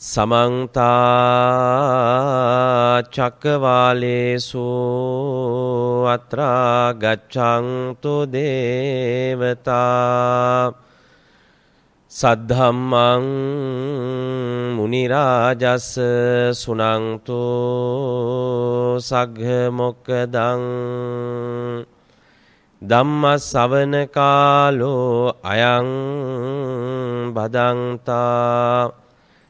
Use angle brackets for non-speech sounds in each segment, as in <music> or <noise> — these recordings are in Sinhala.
සමන්තා චක්කවාලේසු අත්‍රා ගච්ඡන්තු දේවතා සද්ධම්මං මුනි රාජස් සුනන්තු සග්ග මොක්කදං ධම්ම ශවන කාලෝ අයං බදන්තා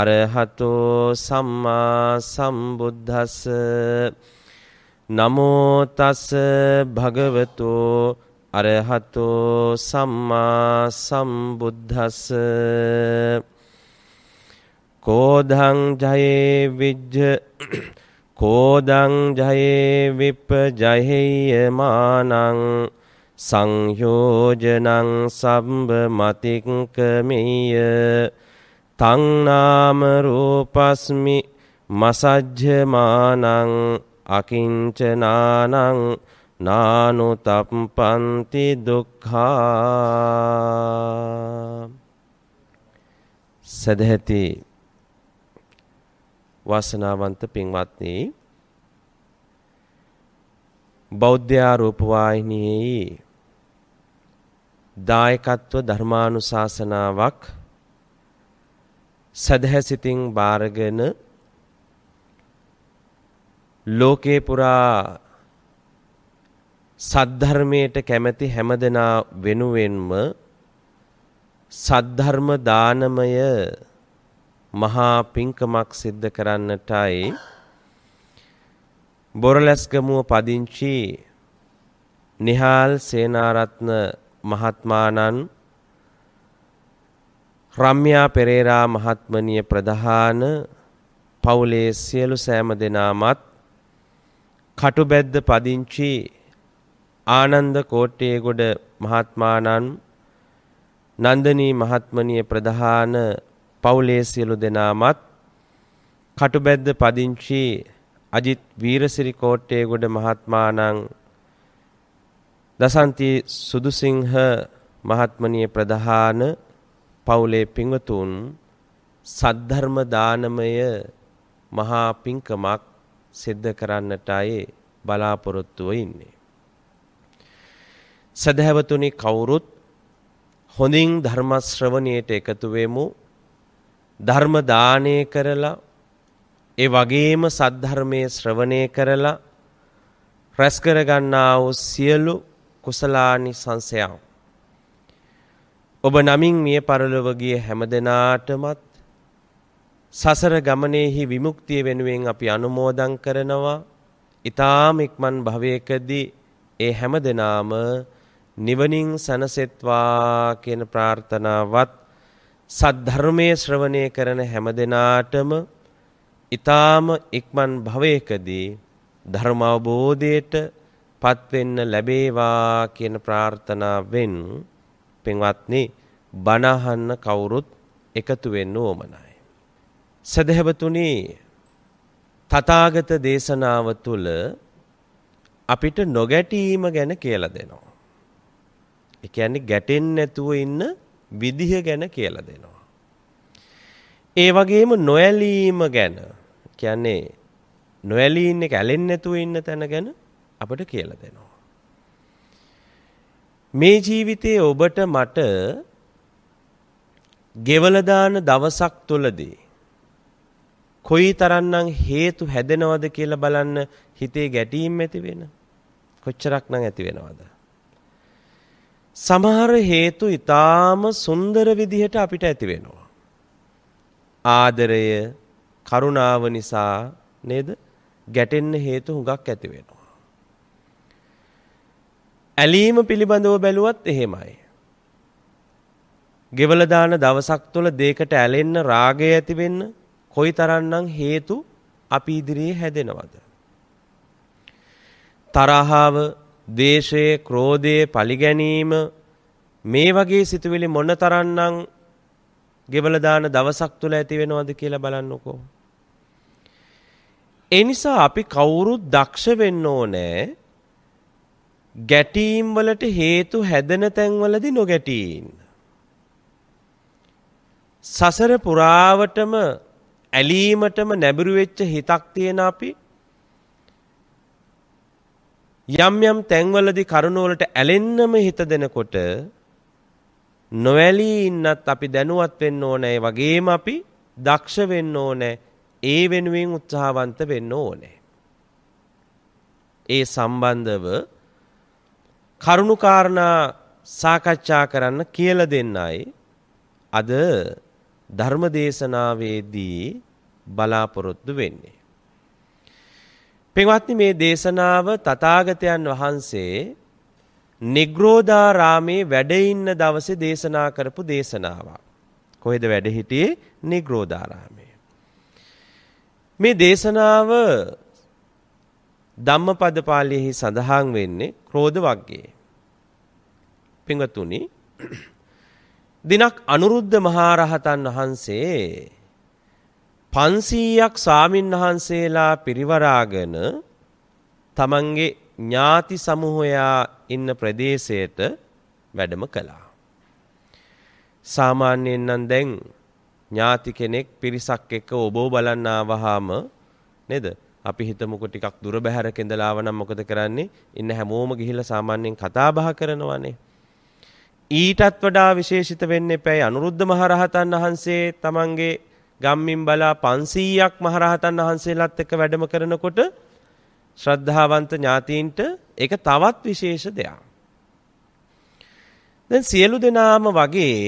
අරහතෝ සම්මා සම්බුද්දස්ස නමෝ තස් භගවතෝ අරහතෝ සම්මා සම්බුද්දස්ස කෝධං ජයේ විජ්ජ <coughs> කෝදං ජයේ විප්පජයෙය මානං සංයෝජනං සම්බ මතික්කමීය තං නාම රූපස්මි මසජ්ජමානං අකිංචනානං නානුතප්පන්ති දුක්ඛා සදහති වාසනාවන්ත පින්වත්නි බෞද්ධ ආරූප වාහිනියේ දායකත්ව ධර්මානුශාසනාවක් සදහැ සිතින් බාරගෙන ලෝකේ පුරා සද්ධර්මයට කැමැති හැමදෙනා වෙනුවෙන්ම සද්ධර්ම දානමය මහා පිංකමක් සිද්ධ කරන්නටයි බොරලැස්ගමුව පදිංචි නිහාල් සේනාරත්න මහත්මානන් රම්යා පෙරේරා මහත්මනිය ප්‍රධාන පවුලේ සියලු සෑම දෙනාමත් කටුබැද්ද පදිංචි ආනන්ද කෝට්ටේගොඩ මහත්මානන් නන්දනී මහත්මනිය ප්‍රධාන පවුලේ සියලු දෙනාමත් කටුබැද්ද පදිංචි අජිත් වීරසිරි කෝට්ටේගොඩ මහත්මානං දසන්ති සුදුසිංහ මහත්මනිය ප්‍රධාන පවුලේ පින්වතුන් සද්ධර්ම දානමය මහා පින්කමක් සිද්ධ කරන්නටයි බලාපොරොත්තුව ඉන්නේ. සදහැවතුනි කවුරුත් හොඳින් ධර්ම ශ්‍රවණියට එකතු වෙමු. ධර්ම දානය කරලා ඒ වගේම සද්ධර්මයේ ශ්‍රවණය කරලා රැස් කර ගන්නා වූ සියලු කුසලානි සංසයන් ඔබ නමින් මිය පරලොව ගිය හැමදෙනාටමත් සසර ගමනේහි විමුක්තිය වෙනුවෙන් අපි අනුමෝදන් කරනවා. ඊ타ම ඉක්මන් භවයකදී ඒ හැමදෙනාම නිවනින් සනසෙත්වා කියන ප්‍රාර්ථනාවත් සද්ධර්මයේ ශ්‍රවණය කරන හැමදෙනාටම ඊ타ම ඉක්මන් භවයකදී ධර්ම අවබෝධයට පත්වෙන්න ලැබේවා කියන ප්‍රාර්ථනාවෙන් පෙන්වත්නි බණහන්න කවුරුත් එකතු වෙන්න ඕමනයි. සැදැහැවතුනි තථාගත දේශනාව තුළ අපිට නොගැටීම ගැන කියලා දෙනවා. ඒ කියන්නේ ගැටෙන්නේ නැතුව ඉන්න විදිහ ගැන කියලා දෙනවා. ඒ වගේම නොඇලීම ගැන කියන්නේ නොඇලී ඉන්න එක ඇලෙන්නේ නැතුව ඉන්න තැන ගැන අපිට කියලා දෙනවා. මේ ජීවිතයේ ඔබට මට ගෙවල දාන දවසක් තුලදී කොයි තරම්නම් හේතු හැදෙනවද කියලා බලන්න හිතේ ගැටීම් ඇති වෙන කොච්චරක් නම් ඇති වෙනවද සමහර හේතු ඊටාම සුන්දර විදිහට අපිට ඇති වෙනවා ආදරය කරුණාව නිසා නේද ගැටෙන්න හේතු හුඟක් ඇති වෙනවා ඇලීම පිළිබඳව බැලුවත් එහෙමයි. ගෙවල දාන දවසක් තුළ දෙයකට ඇලෙන්න රාගය ඇති වෙන්න කොයිතරම්නම් හේතු අපි ඉදිරියේ හැදෙනවද? තරහව, දේශය, ක්‍රෝධය, පලිගැනීම මේ වගේ සිතුවිලි මොනතරම්නම් ගෙවල දාන දවසක් තුල ඇති වෙනවද කියලා බලන්නකෝ. ඒ නිසා අපි කවුරුත් දක්ෂ වෙන්න ඕනේ ගැටීම් වලට හේතු හැදෙන තැන්වලදී නොගැටී ඉන්න. සසර පුරාවටම ඇලීමටම නැඹුරු වෙච්ච හිතක් තියෙන අපි යම් යම් තැන්වලදී කරුණ වලට ඇලෙන්නම හිත දෙනකොට නොඇලී ඉන්නත් අපි දැනුවත් වෙන්න ඕනේ වගේම අපි දක්ෂ වෙන්න ඕනේ ඒ වෙනුවෙන් උත්සාහවන්ත වෙන්න ඕනේ ඒ සම්බන්ධව කරුණුකාරණා සාකච්ඡා කරන්න කියල දෙන්නයි අද ධර්මදේශනාවේදී බලාපොරොත්තු වෙන්නේ. පෙවත්නි මේ දේශනාව තථාගතයන් වහන්සේ නිග්‍රෝධාරාමේ වැඩ ඉන්න දවසේ දේශනා කරපු දේශනාවක්. කොහෙද වැඩ හිටියේ? නිග්‍රෝධාරාමේ. මේ දේශනාව ධම්මපද පාළියෙහි සඳහන් වෙන්නේ ක්‍රෝධ වග්ගයේ. පින්වත්තුනි දිනක් අනුරුද්ධ මහරහතන් වහන්සේ 500ක් සාමින්හන්සේලා පිරිවරාගෙන තමන්ගේ ඥාති සමූහයා ඉන්න ප්‍රදේශයට වැඩම කළා. සාමාන්‍යයෙන් නම් දැන් ඥාති කෙනෙක් පිරිසක් එක්ක ඔබව බලන්න ආවහම නේද? අපි හිතමුකෝ ටිකක් දුර බැහැර කෙඳලාව නම් මොකද කරන්නේ? ඉන්න හැමෝම ගිහිල්ලා සාමාන්‍යයෙන් කතා බහ කරනවානේ. ඊටත් වඩා විශේෂිත වෙන්න එපැයි අනුරුද්ධ මහරහතන් වහන්සේ තමන්ගේ ගම්මින් බලා 500ක් මහරහතන් වහන්සේලාත් එක්ක වැඩම කරනකොට ශ්‍රද්ධාවන්ත ඥාතීන්ට ඒක තවත් විශේෂ දෙයක්. දැන් සියලු දෙනාම වගේ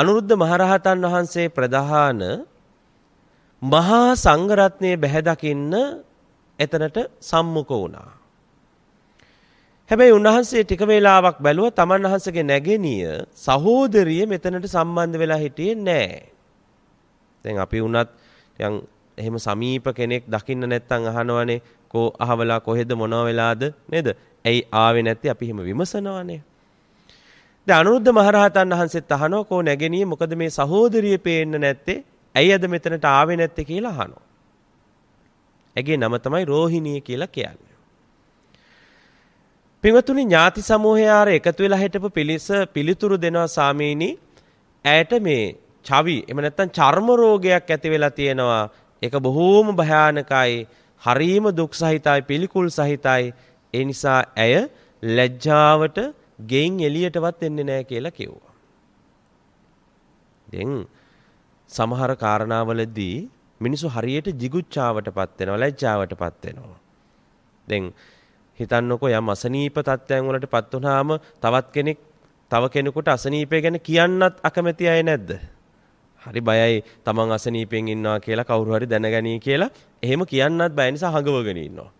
අනුරුද්ධ මහරහතන් වහන්සේ ප්‍රධාන මහා සංඝරත්නය බැහැ දකින්න එතනට සම්මුඛ වුණා. හැබැයි උන්වහන්සේ ටික වේලාවක් බැලුවා තමන් වහන්සේගේ නැගණිය සහෝදරිය මෙතනට සම්බන්ධ වෙලා හිටියේ නැහැ. දැන් අපි වුණත් යම් එහෙම සමීප කෙනෙක් දකින්න නැත්නම් අහනවනේ කෝ අහවලා කොහෙද මොනව වෙලාද නේද? ඇයි ආවේ නැත්තේ අපි එහෙම විමසනවනේ. දැන් අනුරුද්ධ මහරහතන් වහන්සේත් අහනවා කෝ නැගණිය මොකද මේ සහෝදරිය පේන්න නැත්තේ? ඇයි අද මෙතනට ආවේ නැත්තේ කියලා අහනවා. ඇගේ නම තමයි රෝහිණී කියලා කියන්නේ. පින්වතුනි ඥාති සමූහය ආර එකතු වෙලා හිටපු පිලිස පිළිතුරු දෙනවා සාමීනි. ඇයට මේ චවි එහෙම නැත්නම් චර්ම රෝගයක් ඇති වෙලා තියෙනවා. ඒක බොහෝම භයානකයි. හරීම දුක් සහිතයි, පිළිකුල් සහිතයි. ඒ නිසා ඇය ලැජ්ජාවට ගෙයින් එළියටවත් එන්නේ නැහැ කියලා කිව්වා. දැන් සමහර කාරණාවලදී මිනිසු හරියට jigucchාවටපත් වෙනවා ලැජ්ජාවටපත් වෙනවා. දැන් හිතන්නකෝ යම් අසනීප තත්ත්වයන් වලටපත් වුනහම තවත් කෙනෙක් තව කෙනෙකුට අසනීපය ගැන කියන්නත් අකමැති අය නැද්ද? හරි බයයි තමන් අසනීපෙන් ඉන්නවා කියලා කවුරු හරි දැනගනී කියලා එහෙම කියන්නත් බය නිසා හඟවගෙන ඉන්නවා.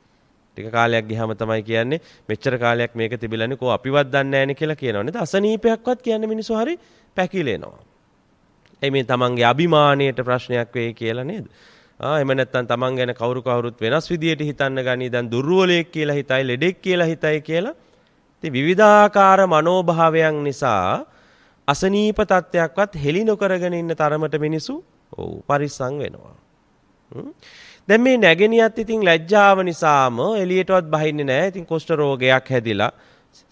ටික කාලයක් ගියාම තමයි කියන්නේ මෙච්චර කාලයක් මේක තිබිලානේ කෝ අපිවත් දන්නේ නැහැනේ කියලා කියනවනේ. අසනීපයක්වත් කියන්නේ මිනිස්සු හරි පැකිලෙනවා. ඒ මේ තමන්ගේ අභිමානයට ප්‍රශ්නයක් වෙයි කියලා නේද? ආ එහෙම නැත්නම් තමන් ගැන කවුරු කවුරුත් වෙනස් විදියට හිතන්න ගනී දැන් දුර්වලයෙක් කියලා හිතයි ලෙඩෙක් කියලා හිතයි කියලා. ඉතින් විවිධාකාර මනෝභාවයන් නිසා අසනීප තත්ත්වයක්වත් හෙළි නොකරගෙන ඉන්න තරමට මිනිසු ඔව් පරිස්සම් වෙනවා. දැන් මේ නැගෙනියත් ඉතින් ලැජ්ජාව නිසාම එළියටවත් බහින්නේ නැහැ. ඉතින් කුෂ්ඨ රෝගයක් හැදිලා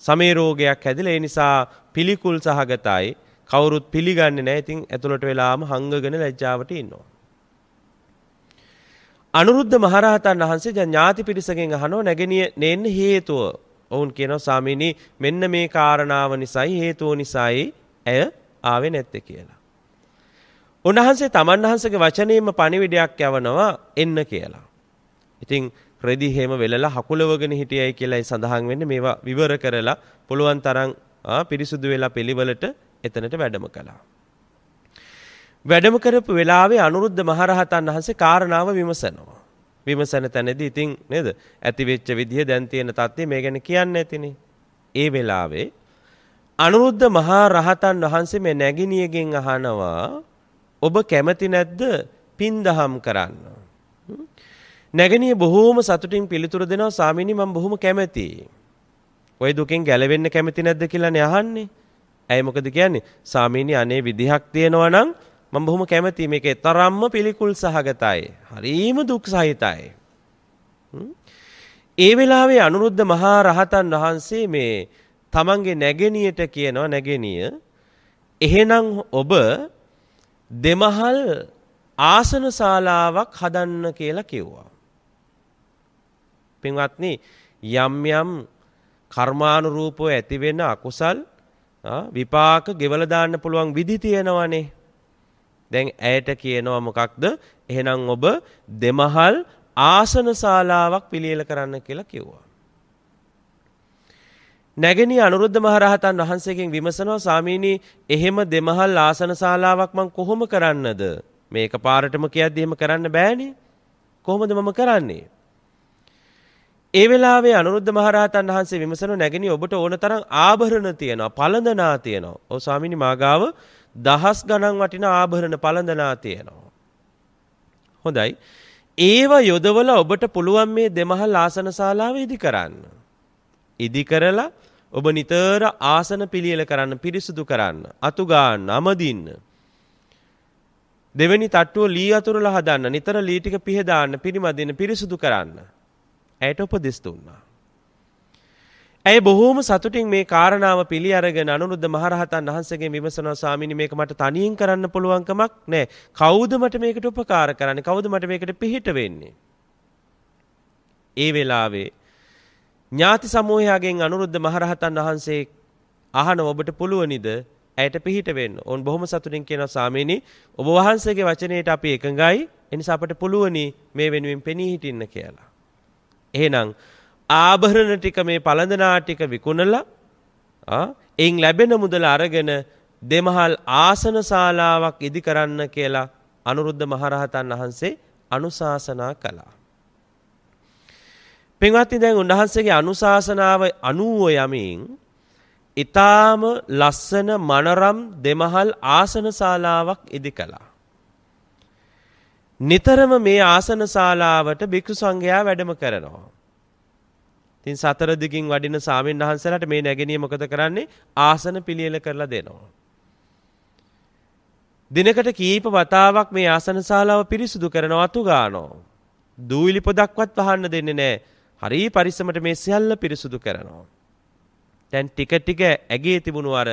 සමේ රෝගයක් හැදිලා ඒ නිසා පිළිකුල් සහගතයි කවුරුත් පිළිගන්නේ නැහැ. ඉතින් ඇතුළට වෙලාම හංගගෙන ලැජ්ජාවට ඉන්නවා. අනුරුද්ධ මහරහතන් වහන්සේ ඥාති පිරිසකින් අහනවා නැගණිය නේන්න හේතුව. ඔවුන් කියනවා ස්වාමීනි මෙන්න මේ කාරණාව නිසායි හේතුව නිසායි ඇය ආවේ නැත්තේ කියලා. උන්වහන්සේ තමන් වහන්සේගේ වචනේම පණිවිඩයක් යවනවා එන්න කියලා. ඉතින් රෙදි හැම වෙලලා හකුලවගෙන හිටියයි කියලා ඒ සඳහන් වෙන්නේ මේවා විවර කරලා පුළුවන් තරම් පිරිසුදු වෙලා පිළිවෙලට එතනට වැඩම කළා. වැඩම කරපු වෙලාවේ අනුරුද්ධ මහරහතන් වහන්සේ කාරණාව විමසනවා. විමසන තැනදී ඉතින් නේද ඇතිවෙච්ච විදිහ දැන් තියෙන தත්ත්වය මේ ගැන කියන්න ඇතිනේ. ඒ වෙලාවේ අනුරුද්ධ මහරහතන් වහන්සේ මේ නැගිනියගෙන් අහනවා ඔබ කැමති නැද්ද පින්දහම් කරන්න? නැගිනිය බොහෝම සතුටින් පිළිතුරු දෙනවා ස්වාමීනි මම බොහොම කැමතියි. ওই දුකෙන් ගැලවෙන්න කැමති නැද්ද කියලානේ අහන්නේ. ඇයි මොකද කියන්නේ? සාමීනි අනේ විදිහක් තියෙනවා නම් මම බොහොම කැමතියි මේකේ තරම්ම පිළිකුල් සහගතයි. හරීම දුක් සහිතයි. ඒ වෙලාවේ අනුරුද්ධ මහා රහතන් වහන්සේ මේ තමන්ගේ නැගණියට කියනවා නැගණිය එහෙනම් ඔබ දෙමහල් ආසන ශාලාවක් හදන්න කියලා කිව්වා. පින්වත්නි යම් යම් කර්මානුරූපව ඇති වෙන අකුසල් විපාක ගෙවල දාන්න පුළුවන් විදි තියෙනවනේ. දැන් ඇයට කියනවා මොකක්ද? එහෙනම් ඔබ දෙමහල් ආසන ශාලාවක් පිළියෙල කරන්න කියලා කිව්වා. නැගණිය අනුරුද්ධ මහරහතන් වහන්සේගෙන් විමසනවා සාමීනි එහෙම දෙමහල් ආසන ශාලාවක් මං කොහොම කරන්නද? මේක පාරටම කියද්දි එහෙම කරන්න බෑනේ. කොහොමද මම කරන්නේ? ඒ වෙලාවේ අනුරුද්ධ මහරහතන් වහන්සේ විමසනු නැගිනි ඔබට ඕන තරම් ආභරණ තියෙනවා පළඳනා තියෙනවා. ඔව් ස්වාමිනී මාගාව දහස් ගණන් වටින ආභරණ පළඳනා තියෙනවා. හොඳයි. ඒව යොදවල ඔබට පුළුවන් මේ දෙමහල් ආසන ශාලාව ඉදි කරන්න. ඉදි කරලා ඔබ නිතර ආසන පිළියෙල කරන්න පිරිසුදු කරන්න අතුගාන්න අමදින්න දෙවැනි තට්ටුව ලී අතුරලා හදන්න නිතර ලී ටික පිහදාන්න පිරිමදින්න පිරිසුදු කරන්න ඇයට උපදෙස් දුන්නා. ඇය බොහෝම සතුටින් මේ කාරණාව පිළි අරගෙන අනුරුද්ධ මහරහතන් වහන්සේගේ විමසනවා ස්වාමීනි මේක මට තනියෙන් කරන්න පුළුවන් කමක් නැහැ. කවුද මට මේකට උපකාර කරන්නේ? කවුද මට මේකට පිහිට වෙන්නේ? ඒ වෙලාවේ ඥාති සමූහයාගෙන් අනුරුද්ධ මහරහතන් වහන්සේ අහන ඔබට පුළුවනිද ඇයට පිහිට වෙන්න. ඔවුන් බොහොම සතුටින් කියනවා ස්වාමීනි ඔබ වහන්සේගේ වචනයට අපි එකඟයි. එනිසා අපට පුළුවනි මේ වෙනුවෙන් පෙනී හිටින්න කියලා. එහෙනම් ආභරණ ටික මේ පළඳනා ටික විකුණලා එයින් ලැබෙන මුදල අරගෙන දෙමහල් ආසන ශාලාවක් ඉදි කරන්න කියලා අනුරුද්ධ මහරහතන් වහන්සේ අනුශාසනා කළා. පින්වත්නි දැන් උන්වහන්සේගේ අනුශාසනාව අනුව යමින් ඊටාම ලස්සන මනරම් දෙමහල් ආසන ශාලාවක් ඉදි කළා. නිතරම මේ ආසන ශාලාවට භික්ෂු සංඝයා වැඩම කරනවා. ඉතින් සතර දිගින් වඩින සාමීන් වහන්සේලාට මේ නැගණිය මොකද කරන්නේ? ආසන පිළියෙල කරලා දෙනවා. දිනකට කීප වතාවක් මේ ආසන ශාලාව පිරිසිදු කරනවා තු ගන්නවා. දූවිලි පොදක්වත් වහන්න දෙන්නේ නැහැ. හරි පරිස්සමට මේ සියල්ල පිරිසිදු කරනවා. දැන් ටික ටික ඇගේ තිබුණු අර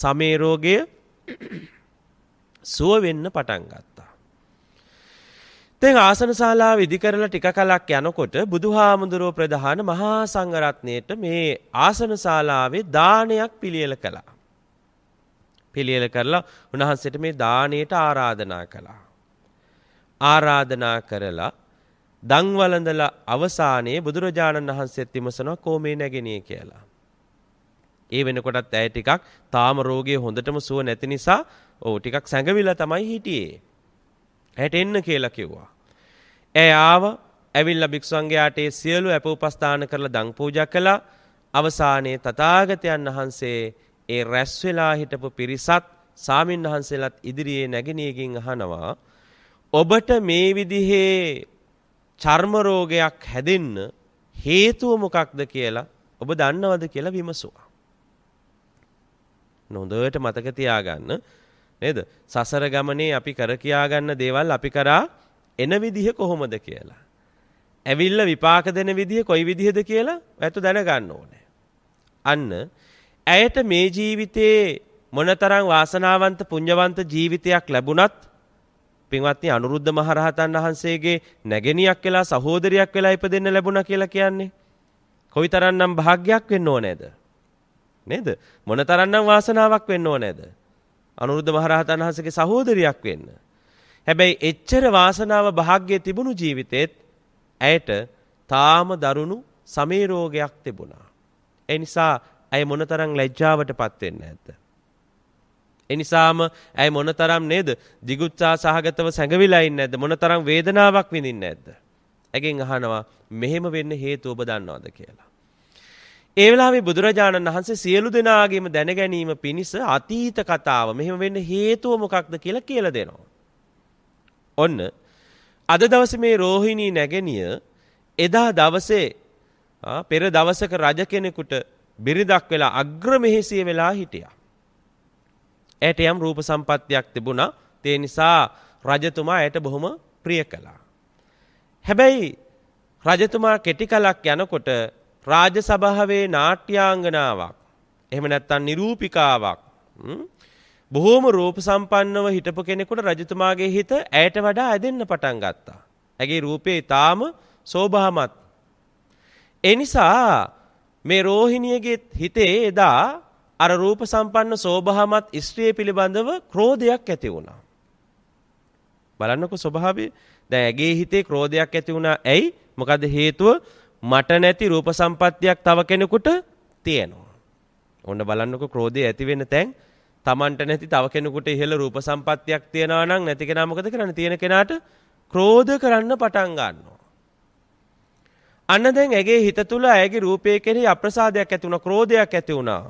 සමේ රෝගය සුව වෙන්න පටන් ගත්තා. තෙන් ආසන ශාලාව ඉදි කරලා ටික කලක් යනකොට බුදුහාමුදුරුව ප්‍රධාන මහා සංඝරත්නයට මේ ආසන ශාලාවේ දානයක් පිළියෙල කළා. පිළියෙල කරලා උන්වහන්සේට මේ දාණයට ආරාධනා කළා. ආරාධනා කරලා දන්වලඳලා අවසානයේ බුදුරජාණන් වහන්සේත් විමසනවා කොමේ නැගෙනේ කියලා. ඒ වෙනකොටත් ඇය ටිකක් තාම රෝගේ හොඳටම සුව නැති නිසා ඔව් ටිකක් සැඟවිලා තමයි හිටියේ. ඇයට එන්න කියලා කිව්වා. ඇය ආව ඇවිල්ලා භික්ෂුවන්ගේයාට ඒ සියලු ඇප උපස්ථාන කරලා දන් පූජා කළා. අවසානයේ තථාගතයන් වහන්සේ ඒ රැස් වෙලා හිටපු පිරිසත් සාමින් වහන්සේලාත් ඉදිරියේ නැගණියකින් අහනවා ඔබට මේ විදිහේ චර්ම රෝගයක් හැදෙන්න හේතුව මොකක්ද කියලා ඔබ දන්නවද කියලා විමසුවා. හොඳට මතක තියාගන්න නේද? සසර ගමනේ අපි කර කියාගන්න දේවල් අපි කරා එන විදිහ කොහොමද කියලා. ඇවිල්ලා විපාක දෙන විදිහ කොයි විදිහද කියලා ඔයත් දැනගන්න ඕනේ. අන්න ඇයට මේ ජීවිතේ මොනතරම් වාසනාවන්ත පුණ්‍යවන්ත ජීවිතයක් ලැබුණත් පින්වත්නි අනුරුද්ධ මහරහතන් වහන්සේගේ නැගණියක් වෙලා සහෝදරියක් වෙලා ඉපදෙන්න ලැබුණා කියලා කියන්නේ කොයිතරම්නම් භාග්යක් වෙන්න ඕනේද නේද මොනතරම්නම් වාසනාවක් වෙන්න ඕනේද අනුරුද්ධ මහරහතන් වහන්සේගේ සහෝදරියක් වෙන්න හැබැයි එච්චර වාසනාව භාග්‍යය තිබුණු ජීවිතෙත් ඇයට තාම දරුණු සමීරෝගයක් තිබුණා. එනිසා ඇය මොනතරං ලැජ්ජාවට පත්වෙන්න ඇත. එනිසාම ඇයි මොනතරම් නේද දිගුත්සා සහගතව සැඟවිලයින්න ඇද මොනතරම් වේදනාවක් විඳින්න ඇද. ඇගෙන් අහනවා මෙහෙම වෙන්න හේතු ඔබ දන්නවාද කියලා. ඒවෙලාවේ බුදුරජාණන් වහන්සේ සියලු දෙනාගේම දැනගැනීම පිණිස අතීත කතාව මෙහෙම වෙන්න හේතුව මොකක්ද කියලා කියල දෙනවා. ඔන්න අද දවසේ මේ රෝහිණී නැගෙනිය එදා දවසේ පෙර දවසක රජ කෙනෙකුට බිරිඳක් වෙලා අග්‍ර මෙහෙසිය වෙලා හිටියා. ඇයට යම් රූප සම්පත්තියක් තිබුණා. ඒ නිසා රජතුමා ඇයට බොහොම ප්‍රිය කළා. හැබැයි රජතුමා කෙටි කලක් යනකොට රාජ සභාවේ නාට්‍යාංගනාවක් එහෙම නැත්නම් නිරූපිකාවක් බොහෝම රූප සම්පන්නව හිටපු කෙනෙකුට රජතුමාගේ හිත ඇයට වඩා ඇදෙන්න පටන් ගත්තා. ඇගේ රූපේ ඊටාම සෝභාමත්. ඒ නිසා මේ රෝහිණියගේ හිතේ එදා අර රූප සම්පන්න සෝභාමත් ස්ත්‍රිය පිළිබඳව ක්‍රෝධයක් ඇති වුණා. බලන්නකො ස්වභාවය දැන් ඇගේ හිතේ ක්‍රෝධයක් ඇති වුණා. ඇයි? මොකද හේතුව මට නැති රූප සම්පත්තියක් තව කෙනෙකුට තියෙනවා. ඔන්න බලන්නකො ක්‍රෝධය ඇති වෙන තැන් තමන්ට නැති තව කෙනෙකුට ඉහළ රූප සම්පත්තියක් තියෙනවා නම් නැති කෙනා මොකද කරන්නේ තියෙන කෙනාට ක්‍රෝධ කරන්න පටන් ගන්නවා. අන්න දැන් ඇගේ හිත තුළ ඇගේ රූපය කෙරෙහි අප්‍රසාදයක් ඇති වුණා, ක්‍රෝධයක් ඇති වුණා.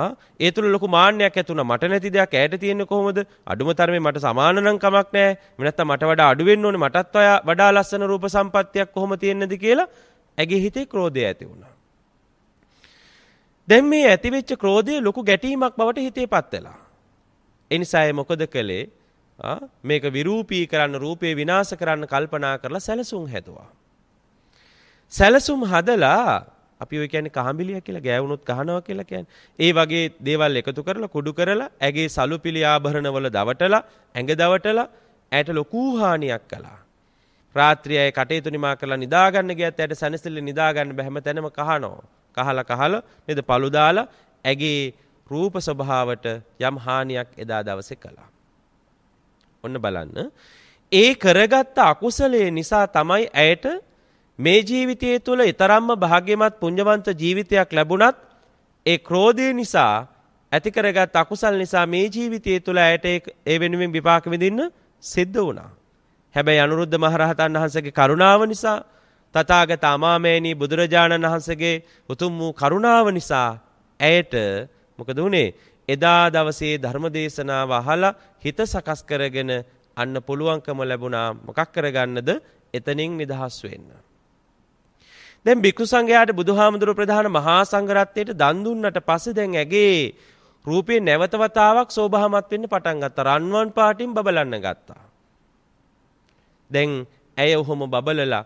ආ ඒ තුළ ලොකු මාන්නයක් ඇති වුණා. මට නැති දෙයක් ඇයට තියෙන්නේ කොහොමද? අඩුම තරමේ මට සමාන නම් කමක් නැහැ. නැත්තම් මට වඩා අඩු වෙන්න ඕනේ. මටත් වඩා ලස්සන රූප සම්පත්තියක් කොහොම තියෙන්නේද කියලා ඇගේ හිතේ ක්‍රෝධය ඇති වුණා. දැන් මේ ඇතිවෙච්ච ක්‍රෝධය ලොකු ගැටීමක් බවට හිතේපත් වෙලා. ඒ නිසා ඒ මොකද කළේ? මේක විරූපී කරන්න රූපේ විනාශ කරන්න කල්පනා කරලා සැලසුම් හැදුවා. සැලසුම් හදලා අපි ඔය කියන්නේ කහඹිලිය කියලා ගෑවුනොත් ගහනවා කියලා කියන්නේ. ඒ වගේ දේවල් එකතු කරලා කුඩු කරලා ඇගේ සලුපිලි ආභරණවල දවටලා ඇඟ දවටලා ඇයට ලොකු හානියක් කළා. රාත්‍රියේ කටයුතු නිමා කරලා නිදාගන්න ගියත් ඇයට සැනසෙල්ල නිදාගන්න බැහැම තැනම කහනවා. කහලා කහලා නේද පළු දාලා ඇගේ රූප ස්වභාවට යම් හානියක් එදා දවසේ කළා. ඔන්න බලන්න. ඒ කරගත්ත අකුසලයේ නිසා තමයි ඇයට මේ ජීවිතයේ තුළ ඊතරම්ම භාග්‍යමත් පුණ්‍යවන්ත ජීවිතයක් ලැබුණත් ඒ ක්‍රෝධය නිසා ඇති කරගත් අකුසල් නිසා මේ ජීවිතය තුළ ඇයට ඒ වෙනුවෙන් විපාක විඳින්න සිද්ධ වුණා. හැබැයි අනුරුද්ධ මහරහතන් වහන්සේගේ කරුණාව නිසා තථාගත අමාමේනී බුදුරජාණන් වහන්සේගේ උතුම් වූ කරුණාව නිසා ඇයට මොකද වුනේ එදා දවසේ ධර්ම දේශනාව අහලා හිත සකස් කරගෙන අන්න පුළුවන්කම ලැබුණා මොකක් කරගන්නද එතනින් නිදහස් වෙන්න. දැන් බිකු සංඝයාට බුදුහාමුදුරු ප්‍රධාන මහා සංඝරත්නයට දන් දුන්නට පස්සේ දැන් ඇගේ රූපේ නැවත වතාවක් සෝභාමත් වෙන්න පටන් ගත්තා. රන්වන් පාටින් බබලන්න ගත්තා. දැන් ඇය ඔහොම බබලලා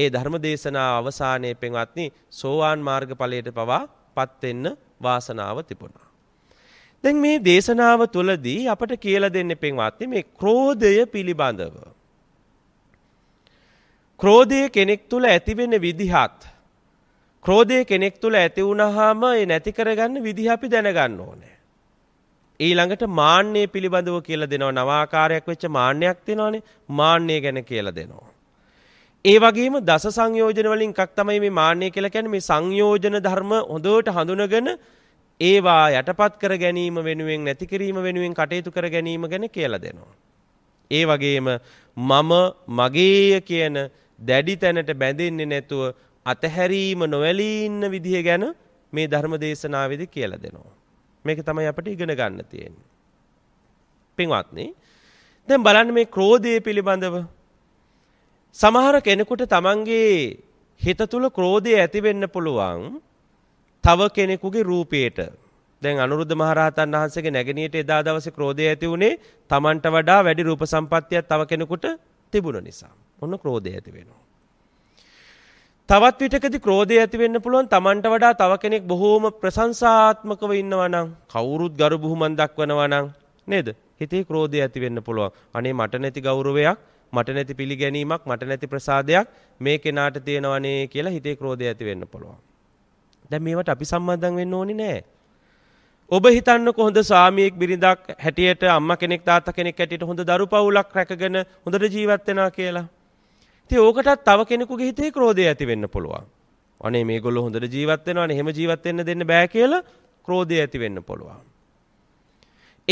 ඒ ධර්ම දේශනාව අවසානයේ පෙන්වත්නි සෝවාන් මාර්ග ඵලයට පවා පත් වෙන්න වාසනාව තිබුණා. දැන් මේ දේශනාව තුළදී අපට කියලා දෙන්නේ පෙන්වත්නි මේ ක්‍රෝධය පිළිබඳව. ක්‍රෝධය කෙනෙක් තුළ ඇති වෙන විදිහත් ක්‍රෝධය කෙනෙක් තුළ ඇති වුණාම ඒ නැති කරගන්න විදිහ අපි දැනගන්න ඕනේ. ඊළඟට මාන්නය පිළිබඳව කියලා දෙනවා නවාකාරයක් වෙච්ච මාන්නයක් තියෙනවානේ මාන්නය ගැන කියලා දෙනවා. ඒ වගේම දස සංයෝජන වලින් එකක් තමයි මේ මාන්නය කියලා කියන්නේ මේ සංයෝජන ධර්ම හොඳට හඳුනගෙන ඒවා යටපත් කර ගැනීම වෙනුවෙන් නැති කිරීම වෙනුවෙන් කටයුතු කර ගැනීම ගැන කියලා දෙනවා. ඒ වගේම මම මගේය කියන දැඩි තැනට බැඳෙන්නේ නැතුව අතහැරීම නොවැළී ඉන්න විදිහ ගැන මේ ධර්ම දේශනාවේදී කියලා දෙනවා. මේක තමයි අපිට ඉගෙන ගන්න තියෙන්නේ. පින්වත්නි, දැන් බලන්න මේ ක්‍රෝධය පිළිබඳව සමහර කෙනෙකුට තමන්ගේ හිත තුළ ක්‍රෝධය ඇති වෙන්න පුළුවන් තව කෙනෙකුගේ රූපයට. දැන් අනුරුද්ධ මහරහතන් වහන්සේගේ නැගණියට එදා දවසේ ක්‍රෝධය ඇති වුණේ තමන්ට වඩා වැඩි රූප සම්පත්තියක් තව කෙනෙකුට තිබුණ නිසා. ඔන්න ක්‍රෝධය ඇති වෙනවා. තවත් විටකදී ක්‍රෝධය ඇති වෙන්න පුළුවන් තමන්ට වඩා තව කෙනෙක් බොහෝම ප්‍රශංසාත්මකව ඉන්නවා නම් කවුරුත් ගරු බුහුමන් දක්වනවා නම් නේද? හිතේ ක්‍රෝධය ඇති වෙන්න පුළුවන්. අනේ මට නැති ගෞරවයක් මට නැති පිළිගැනීමක් මට නැති ප්‍රසාදයක් මේ කෙනාට තියෙනවනේ කියලා හිතේ ක්‍රෝධය ඇති වෙන්න පුළුවන්. දැන් මේවට අපි සම්බන්ධම් වෙන්න ඕනේ නෑ. ඔබ හිතන්නකො හොඳ සාමියෙක් බිරිඳක් හැටියට අම්මා කෙනෙක් තාත්තා කෙනෙක් හැටියට හොඳ දරු පවුලක් රැකගෙන හොඳට ජීවත් වෙනවා කියලා. ඉතින් ඕකටත් තව කෙනෙකුගේ හිතේ ක්‍රෝධය ඇති වෙන්න පුළුවන්. අනේ මේගොල්ලෝ හොඳට ජීවත් වෙනවානේ එහෙම ජීවත් වෙන්න දෙන්න බෑ කියලා ක්‍රෝධය ඇති වෙන්න පුළුවන්.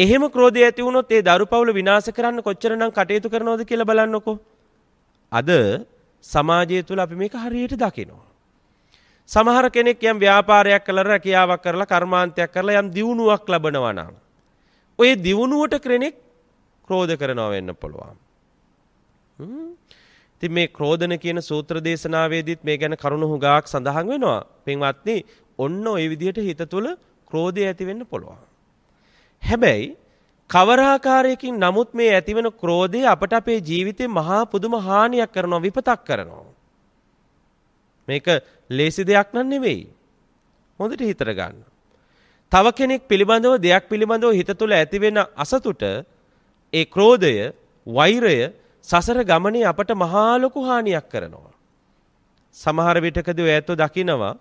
එහෙම ක්‍රෝධය ඇති වුණොත් ඒ දරුපවුල විනාශ කරන්න කොච්චරනම් කටයුතු කරනවද කියලා බලන්නකෝ. අද සමාජය තුළ අපි මේක හරියට දකිනවා. සමහර කෙනෙක් යම් ව්‍යාපාරයක් කළා රැකියාවක් කරලා කර්මාන්තයක් කරලා යම් දියුණුවක් ලබනවා නම් ඔය දියුණුවට කෙනෙක් ක්‍රෝධ කරනවා වෙන්න පුළුවන්. ඉතින් මේ ක්‍රෝධන කියන සූත්‍ර දේශනාවේදීත් මේ ගැන කරුණු හුඟාක් සඳහන් වෙනවා. පින්වත්නි, ඔන්න ওই විදිහට හිත තුළ ක්‍රෝධය ඇති වෙන්න පුළුවන්. හැබැයි කවරාකාරයකින් නමුත් මේ ඇතිවන ක්‍රෝධය අපට අපේ ජීවිතේ මහා පුදුම හානියක් කරනවා විපතක් කරනවා. මේක ලේසි දෙයක් නන් නෙවෙයි. හොඳට හිතර ගන්න. තව කෙනෙක් පිළිබඳව දෙයක් පිළිබඳව හිත තුළ ඇතිවෙන අසතුට ඒ ක්‍රෝධය වෛරය සසර ගමනේ අපට මහා ලොකු හානියක් කරනවා. සමහර විටකදී ඔය ඇත්තෝ දකිනවා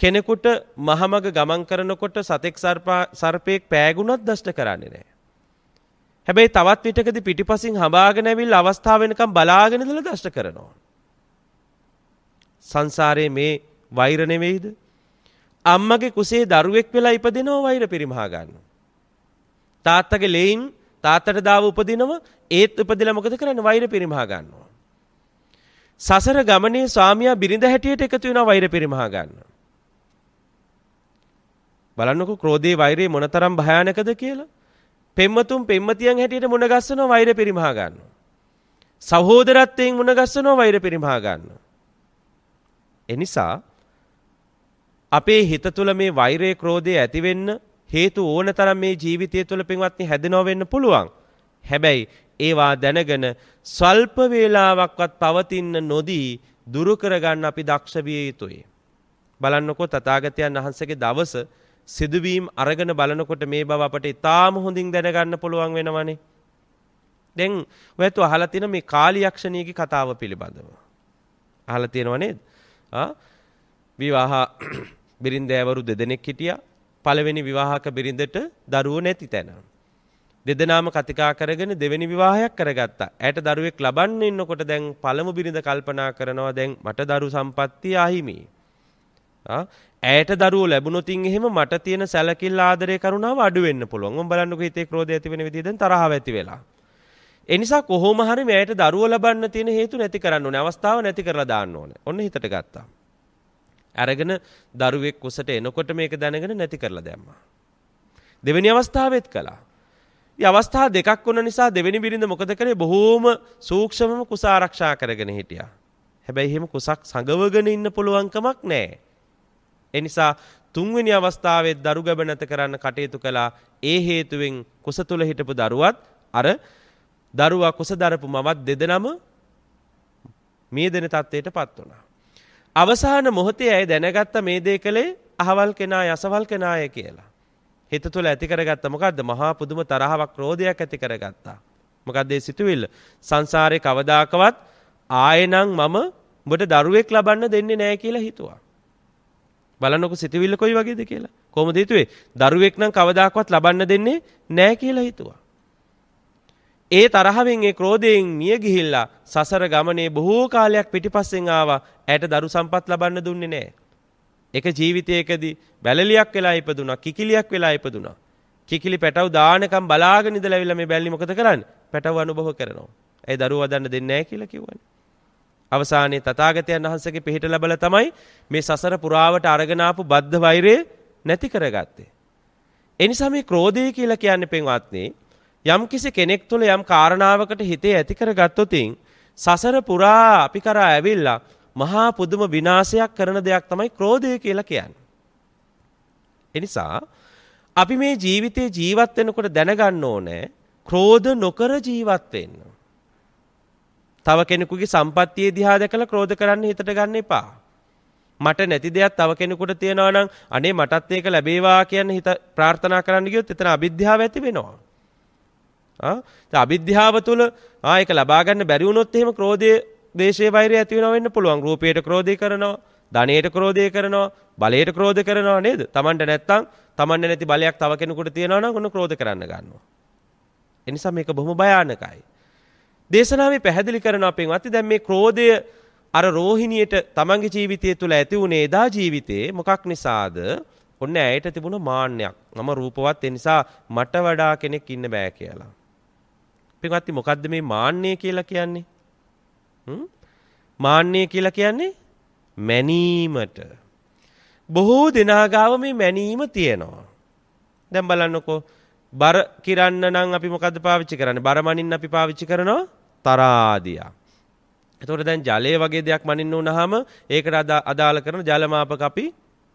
කෙනෙකුට මහමග ගමන් කරනකොට සතෙක් සර්පයෙක් පෑගුණත් දෂ්ට කරන්නේ නෑ. හැබැයි තවත් විටකද පිටිපසින් හබාගෙනැවිල් අවස්ථාවෙනකම් බලාගෙනදල දෂ්ට කරනවා. සංසාරයේ මේ වෛරනෙවෙයිද. අම්මගේ කුසේ දරුවෙක් වෙලා ඉපදිනෝ වෛර පිරිමහාගන්න. තාත්තගේ ලෙයින් තාත්තට දාව උපදිනව ඒත් උපදිල මොකද කරන්න වෛර පිරිමහාගන්නවා. සසර ගමනේ ස්වාමයා බිරිඳ හැටියට එකතු වෙන වෛර පිරිමහාගන්නවා. බලන්නකො ක්‍රෝධේ වෛරේ මොනතරම් භයානකද කියලා. පෙම්මතුන් පෙම්මතියන් හැටියට මුණ ගස්සනවා වෛර පරිමහා ගන්නවා. සහෝදරත්වයෙන් මුණ ගස්සනවා වෛර පරිමහා ගන්නවා. එනිසා අපේ හිත තුළ මේ වෛරය ක්‍රෝධය ඇති වෙන්න හේතු ඕන තරම් මේ ජීවිතය තුළ පින්වත්නි හැදෙනව වෙන්න පුළුවන්. හැබැයි ඒවා දැනගෙන සල්ප වේලාවක්වත් පවතින්න නොදී දුරු කරගන්න අපි දක්ෂ විය යුතුයි. බලන්නකෝ තථාගතයන් වහන්සේගේ දවසේ සිදුවීම් අරගෙන බලනකොට මේ බව අපට ඉතාම හොඳින් දැනගන්න පුළුවන් වෙනවනේ. දැන් ඔයතු අහලා තියෙන මේ කාලියක්ෂණීයගේ කතාව පිළිබඳව. අහලා තියෙනව නේද? ආ විවාහ <coughs> බිරින්දෑවරු දෙදෙනෙක් හිටියා. පළවෙනි විවාහක බිරිඳට දරුවෝ නැති තැන. දෙදෙනාම කතිකා කරගෙන දෙවෙනි විවාහයක් කරගත්තා. ඇයට දරුවෙක් ලබන්න ඉන්නකොට දැන් පළමු බිරිඳ කල්පනා කරනවා දැන් මට දරු සම්පත්තිය අහිමි. ආ ඇයට දරුවෝ ලැබුණොතින් එහෙම මට තියෙන සැලකිල්ල ආදරය කරුණාව අඩු වෙන්න පුළුවන්. ඔම් බලන්නකො හිතේ ක්‍රෝධය ඇති වෙන විදිහ දැන් තරහව ඇති වෙලා. ඒ නිසා කොහොම හරි මෙයට දරුවෝ ලබන්න තියෙන හේතු නැති කරන්න ඕනේ. අවස්ථාව නැති කරලා දාන්න ඕනේ. ඔන්න හිතට ගත්තා. අරගෙන දරුවෙක් කුසට එනකොට මේක දැනගෙන නැති කරලා දැම්මා. දෙවෙනි අවස්ථාවෙත් කළා. අවස්ථා දෙකක් වන නිසා දෙවැනි බිරිඳ මොකද කරේ බොහෝම සූක්ෂමම කුස ආරක්ෂා කරගෙන හිටියා. හැබැයි එහෙම කුසක් සඟවගෙන ඉන්න පුළුවන්කමක් නැහැ. එනිසා තුන්වෙනි අවස්ථාවේ දරු ගැබ නැත කරන්න කටයුතු කළා. ඒ හේතුවෙන් කුස තුල හිටපු දරුවත් අර දරුවා කුස දරපු මවත් දෙදෙනම මේ දෙන තත්ත්වයටපත් වුණා. අවසාන මොහොතේ ඇය දැනගත්ත මේ දේ කලේ අහවල් කෙනා යසවල් කෙනාය කියලා. හිත තුළ ඇති කරගත්ත මොකද්ද? මහා පුදුම තරහවක් ක්‍රෝධයක් ඇති කරගත්තා. මොකද්ද ඒ සිතුවිල්ල? සංසාරේ කවදාකවත් ආයෙනම් මම උඹට දරුවෙක් ලබන්න දෙන්නේ නැහැ කියලා හිතුවා. බලන්නකො සිතවිල්ල කොයි වගේද කියලා. කොහොමද හිතුවේ? දරුවෙක් නම් කවදාකවත් ලබන්න දෙන්නේ නැහැ කියලා හිතුවා. ඒ තරහවෙන් ඒ ක්‍රෝධයෙන් මිය ගිහිල්ලා සසර ගමනේ බොහෝ කාලයක් පිටිපස්සෙන් ආවා. ඇයට දරු සම්පත් ලබන්න දුන්නේ නැහැ. එක ජීවිතයකදී බැලලියක් වෙලා ඉපදුනා, කිකිලියක් වෙලා ඉපදුනා. කිකිලි පැටව දානකම් බලාගෙන ඉඳලා ඇවිල්ලා මේ බැල්ලි මොකද කරන්නේ? පැටව අනුභව කරනවා. ඒ දරුවා දන්න දෙන්නේ නැහැ කියලා කිව්වනේ. අවසානයේ තථාගතයන් වහන්සේගේ පිහිට ලැබලා තමයි මේ සසර පුරාවට අරගෙන ආපු බද්ධ වෛරය නැති කරගත්තේ. ඒ නිසා මේ ක්‍රෝධය කියලා කියන්නේ පෙන්වත්නි යම්කිසි කෙනෙක් තුළ යම් කාරණාවකට හිතේ ඇති කරගත්තොතින් සසර පුරා අපි කරා ඇවිල්ලා මහා පුදුම විනාශයක් කරන දෙයක් තමයි ක්‍රෝධය කියලා කියන්නේ. එනිසා අපි මේ ජීවිතේ ජීවත් වෙනකොට දැනගන්න ඕනේ ක්‍රෝධ නොකර ජීවත් වෙන්න. තව කෙනෙකුගේ සම්පත්තියේ දිහා දැකලා ක්‍රෝධ කරන්න හිතට ගන්න එපා. මට නැති දෙයක් තව කෙනෙකුට තියෙනවා නම් අනේ මටත් ඒක ලැබේවා කියන හිත ප්‍රාර්ථනා කරන්න ගියොත් එතන අවිද්‍යාව ඇති වෙනවා. ආ අවිද්‍යාව තුල ආ ඒක ලබා ගන්න බැරි වුණොත් එහෙම ක්‍රෝධයේ දේශයේ වෛරය ඇති වෙනවා වෙන්න පුළුවන්. රූපයට ක්‍රෝධය කරනවා, ධනයට ක්‍රෝධය කරනවා, බලයට ක්‍රෝධ කරනවා නේද? Tamanට නැත්තම් Tamanට නැති බලයක් තව කෙනෙකුට තියෙනවා නම් ඔන්න ක්‍රෝධ කරන්න ගන්නවා. එනිසා මේක බොහොම භයානකයි. දේශනාවේ පැහැදිලි කරන අපෙන් අති දැන් මේ ක්‍රෝධය අර රෝහිණියට තමන්ගේ ජීවිතය තුළ ඇති වුණේ එදා ජීවිතේ මොකක් නිසාද? ඔන්න ඇයට තිබුණ මාන්නයක්. මම රූපවත් ඒ නිසා මට වඩා කෙනෙක් ඉන්න බෑ කියලා. පින්වත්නි මොකද්ද මේ මාන්නය කියලා කියන්නේ? හ්ම්? මාන්නය කියලා කියන්නේ මැනීමට. බොහෝ දෙනා ගාව මේ මැනීම තියෙනවා. දැන් බලන්නකෝ බර කිරන්න නම් අපි මොකද්ද පාවිච්චි කරන්නේ? බර මනින්න අපි පාවිච්චි කරනවා තරාදියක්. එතකොට දැන් ජලය වගේ දෙයක් මනින්න වුණාම ඒකට අදාළ කරන ජලමාපක අපි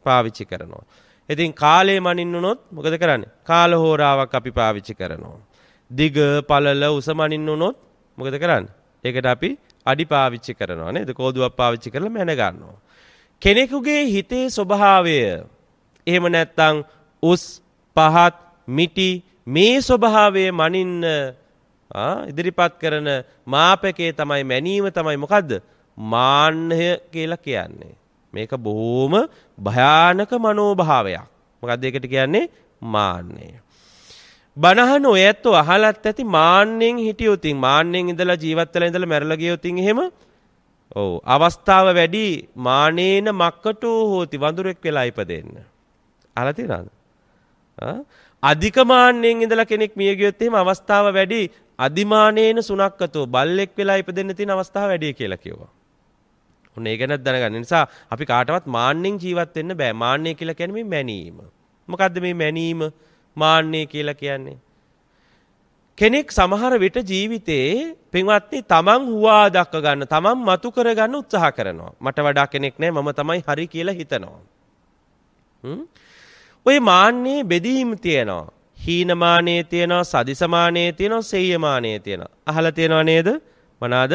පාවිච්චි කරනවා. ඉතින් කාලය මනින්න වුණොත් මොකද කරන්නේ? කාල හෝරාවක් අපි පාවිච්චි කරනවා. දිග, පළල, උස මනින්න වුණොත් මොකද කරන්නේ? ඒකට අපි අඩි පාවිච්චි කරනවා නේද? කෝදුවක් පාවිච්චි කරලා මැන ගන්නවා. කෙනෙකුගේ හිතේ ස්වභාවය එහෙම නැත්නම් උස්, පහත්, මිටි මේ ස්වභාවය මනින්න ඉදිරිපත් කරන මාපකේ තමයි මැනීම තමයි මොකද්ද? මාන්නය කියලා කියන්නේ. මේක බොහොම භයානක මනෝභාවයක්. මොකද්ද ඒකට කියන්නේ? මාන්නය. බනහන ඔයත් අහලත් ඇති මාන්නෙන් හිටියොතින් මාන්නෙන් ඉඳලා ජීවත් වෙලා ඉඳලා මැරලා ගියොතින් එහෙම ඔව් අවස්ථාව වැඩි මානේන මක්කටෝ හෝති වඳුරෙක් වෙලා ඉපදෙන්න. අහලා තියෙනවද? ආ අධිකමාන්‍යයෙන් ඉඳලා කෙනෙක් මිය ගියොත් එහෙම අවස්ථාව වැඩි අදිමානේන සුනක්කතෝ බල්ලෙක් වෙලා ඉපදෙන්න තියෙන අවස්ථාව වැඩි කියලා කිව්වා. ඔන්න ඒ ගැනත් දැනගන්න නිසා අපි කාටවත් මාන්නෙන් ජීවත් වෙන්න බෑ. මාන්නය කියලා කියන්නේ මේ මැනීම. මොකද්ද මේ මැනීම? මාන්නය කියලා කියන්නේ. කෙනෙක් සමහර විට ජීවිතේ පින්වත්නි තමන් හුවා දක්ව ගන්න තමන් මතු කර ගන්න උත්සාහ කරනවා මට වඩා කෙනෙක් නැහැ මම තමයි හරි කියලා හිතනවා ඔය මාන්නේ බෙදීම් තියෙනවා. හීනමානයේ තියෙනවා, සදිසමානයේ තියෙනවා, සෙය්‍යමානයේ තියෙනවා. අහලා තියෙනව නේද? මොනවාද?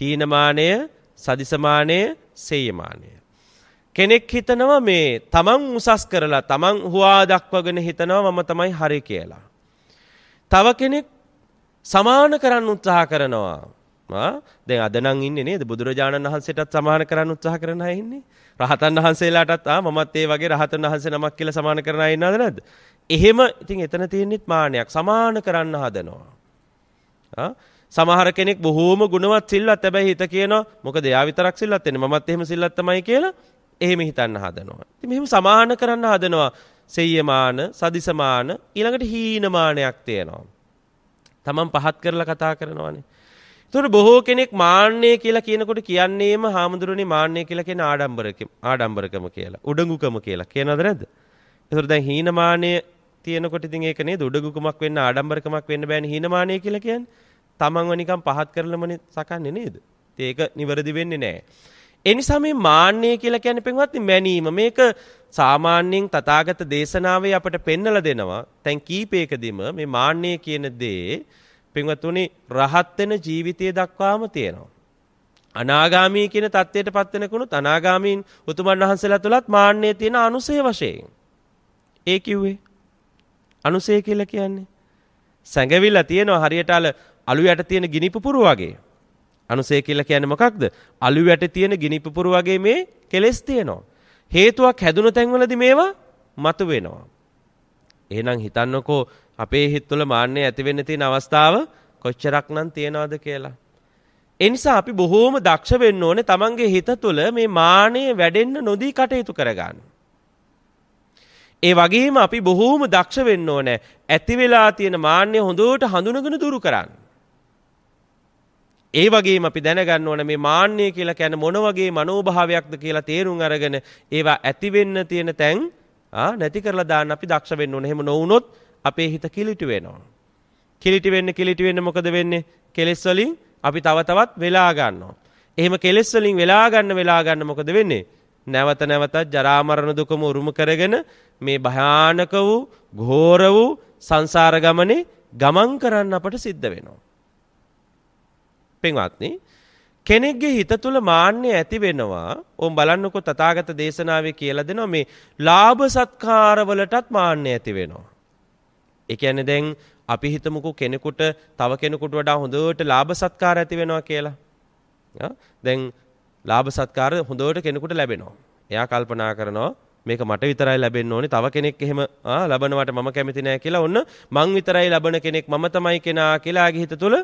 හීනමානය, සදිසමානය, සෙය්‍යමානය. කෙනෙක් හිතනවා මේ තමන් උසස් කරලා තමන් හුවා දක්වගෙන හිතනවා මම තමයි හරි කියලා. තව කෙනෙක් සමාන කරන්න උත්සාහ කරනවා. දැන් අද නම් ඉන්නේ නේද බුදුරජාණන් වහන්සේටත් සමාන කරන්න උත්සාහ කරන අය ඉන්නේ. රහතන් වහන්සේලාටත් ආ මමත් ඒ වගේ රහතන් වහන්සේ නමක් කියලා සමාන කරන අය ඉන්නවද නැද්ද? එහෙම ඉතින් එතන තියෙනෙත් මානයක් සමාන කරන්න හදනවා. සමහර කෙනෙක් බොහෝම ගුණවත් සිල්වත් හැබැයි හිත කියනවා මොකද එයා විතරක් සිල්වත් වෙන්නේ මමත් එහෙම සිල්වත් තමයි කියලා එහෙම හිතන්න හදනවා. ඉතින් මෙහෙම සමාන කරන්න හදනවා. සෙය්‍යමාන, සදිසමාන ඊළඟට හීනමානයක් තියෙනවා. තමන් පහත් කරලා කතා කරනවානේ. එතකොට බොහෝ කෙනෙක් මාන්නය කියලා කියනකොට කියන්නේම හාමුදුරනේ මාන්නය කියලා කියන ආඩම්බරකම ආඩම්බරකම කියලා. උඩඟුකම කියලා. කියනවද නැද්ද? එතකොට දැන් හීනමානය තියෙනකොට ඉතින් ඒක නේද උඩඟුකමක් වෙන්න ආඩම්බරකමක් වෙන්න බෑනේ හීනමානය කියලා කියන්නේ. තමන්ව නිකන් පහත් කරලමනේ සකන්නේ නේද? ඒක නිවැරදි වෙන්නේ නැහැ. ඒ නිසා මේ මාන්නය කියලා කියන්නේ පින්වත්නි මැනීම. මේක සාමාන්‍යයෙන් තථාගත දේශනාවේ අපට පෙන්වලා දෙනවා. දැන් කීපයකදීම මේ මාන්නය කියන දේ පින්වත්තුනි රහත් වෙන ජීවිතය දක්වාම තියෙනවා. අනාගාමී කියන தත්ත්වයට පත් වෙනකුණුත් අනාගාමීන් උතුමන් වහන්සේලා තුලත් මාන්නයේ තියෙන අනුසය වශයෙන්. ඒ කිව්වේ අනුසය කියලා කියන්නේ සැඟවිලා තියෙනවා හරියට අල අලු යට තියෙන ගිනි පුපුරු වගේ. අනුසය කියලා කියන්නේ මොකක්ද? අලු යට තියෙන ගිනි පුපුරු වගේ මේ කෙලෙස් තියෙනවා. හේතුවක් හැදුන තැන්වලදී මේවා මතුවෙනවා. එහෙනම් හිතන්නකෝ අපේ හිත් තුළ මාන්නේ ඇති වෙන්න තියෙන අවස්ථාව කොච්චරක්නම් තියනවද කියලා. ඒ නිසා අපි බොහෝම දක්ෂ වෙන්න ඕනේ Tamange හිත තුළ මේ මානෙ වැඩෙන්න නොදී කටයුතු කරගන්න. ඒ වගේම අපි බොහෝම දක්ෂ වෙන්න ඕනේ ඇති වෙලා තියෙන මාන්නය හොඳට හඳුනගෙන දුරු කරන්න. ඒ වගේම අපි දැනගන්න ඕන මේ මාන්නය කියලා කියන්නේ මොන වගේ මනෝභාවයක්ද කියලා තේරුම් අරගෙන ඒවා ඇති වෙන්න තියෙන තැන් ආ නැති කරලා දාන්න අපි දක්ෂ වෙන්න ඕනේ. එහෙම නොවුනොත් අපේ හිත කිලිටි වෙනවා. කිලිටි වෙන්න කිලිටි වෙන්න මොකද වෙන්නේ? කෙලෙස් වලින් අපි තව තවත් වෙලා ගන්නවා. එහෙම කෙලෙස් වලින් වෙලා ගන්න වෙලා ගන්න මොකද වෙන්නේ? නැවත නැවතත් ජරා මරණ දුකම උරුම කරගෙන මේ භයානක වූ ඝෝර වූ සංසාර ගමනේ ගමන් කරන්න අපට සිද්ධ වෙනවා. පින්වත්නි කෙනෙක්ගේ හිත තුළ මාන්නය ඇති වෙනවා. ඕම් බලන්නකො තථාගත දේශනාවේ කියලා දෙනවා මේ ලාභ සත්කාරවලටත් මාන්නය ඇති වෙනවා. ඒ කියන්නේ දැන් අපි හිතමුකෝ කෙනෙකුට තව කෙනෙකුට වඩා හොඳට ලාභ සත්කාර ඇති වෙනවා කියලා. දැන් ලාභ සත්කාර හොඳට කෙනෙකුට ලැබෙනවා. එයා කල්පනා කරනවා මේක මට විතරයි ලැබෙන්න ඕනේ. තව කෙනෙක් එහෙම ලබනවට මම කැමති නෑ කියලා ඔන්න මං විතරයි ලබන කෙනෙක් මම තමයි කෙනා කියලා ආගේ හිත තුළ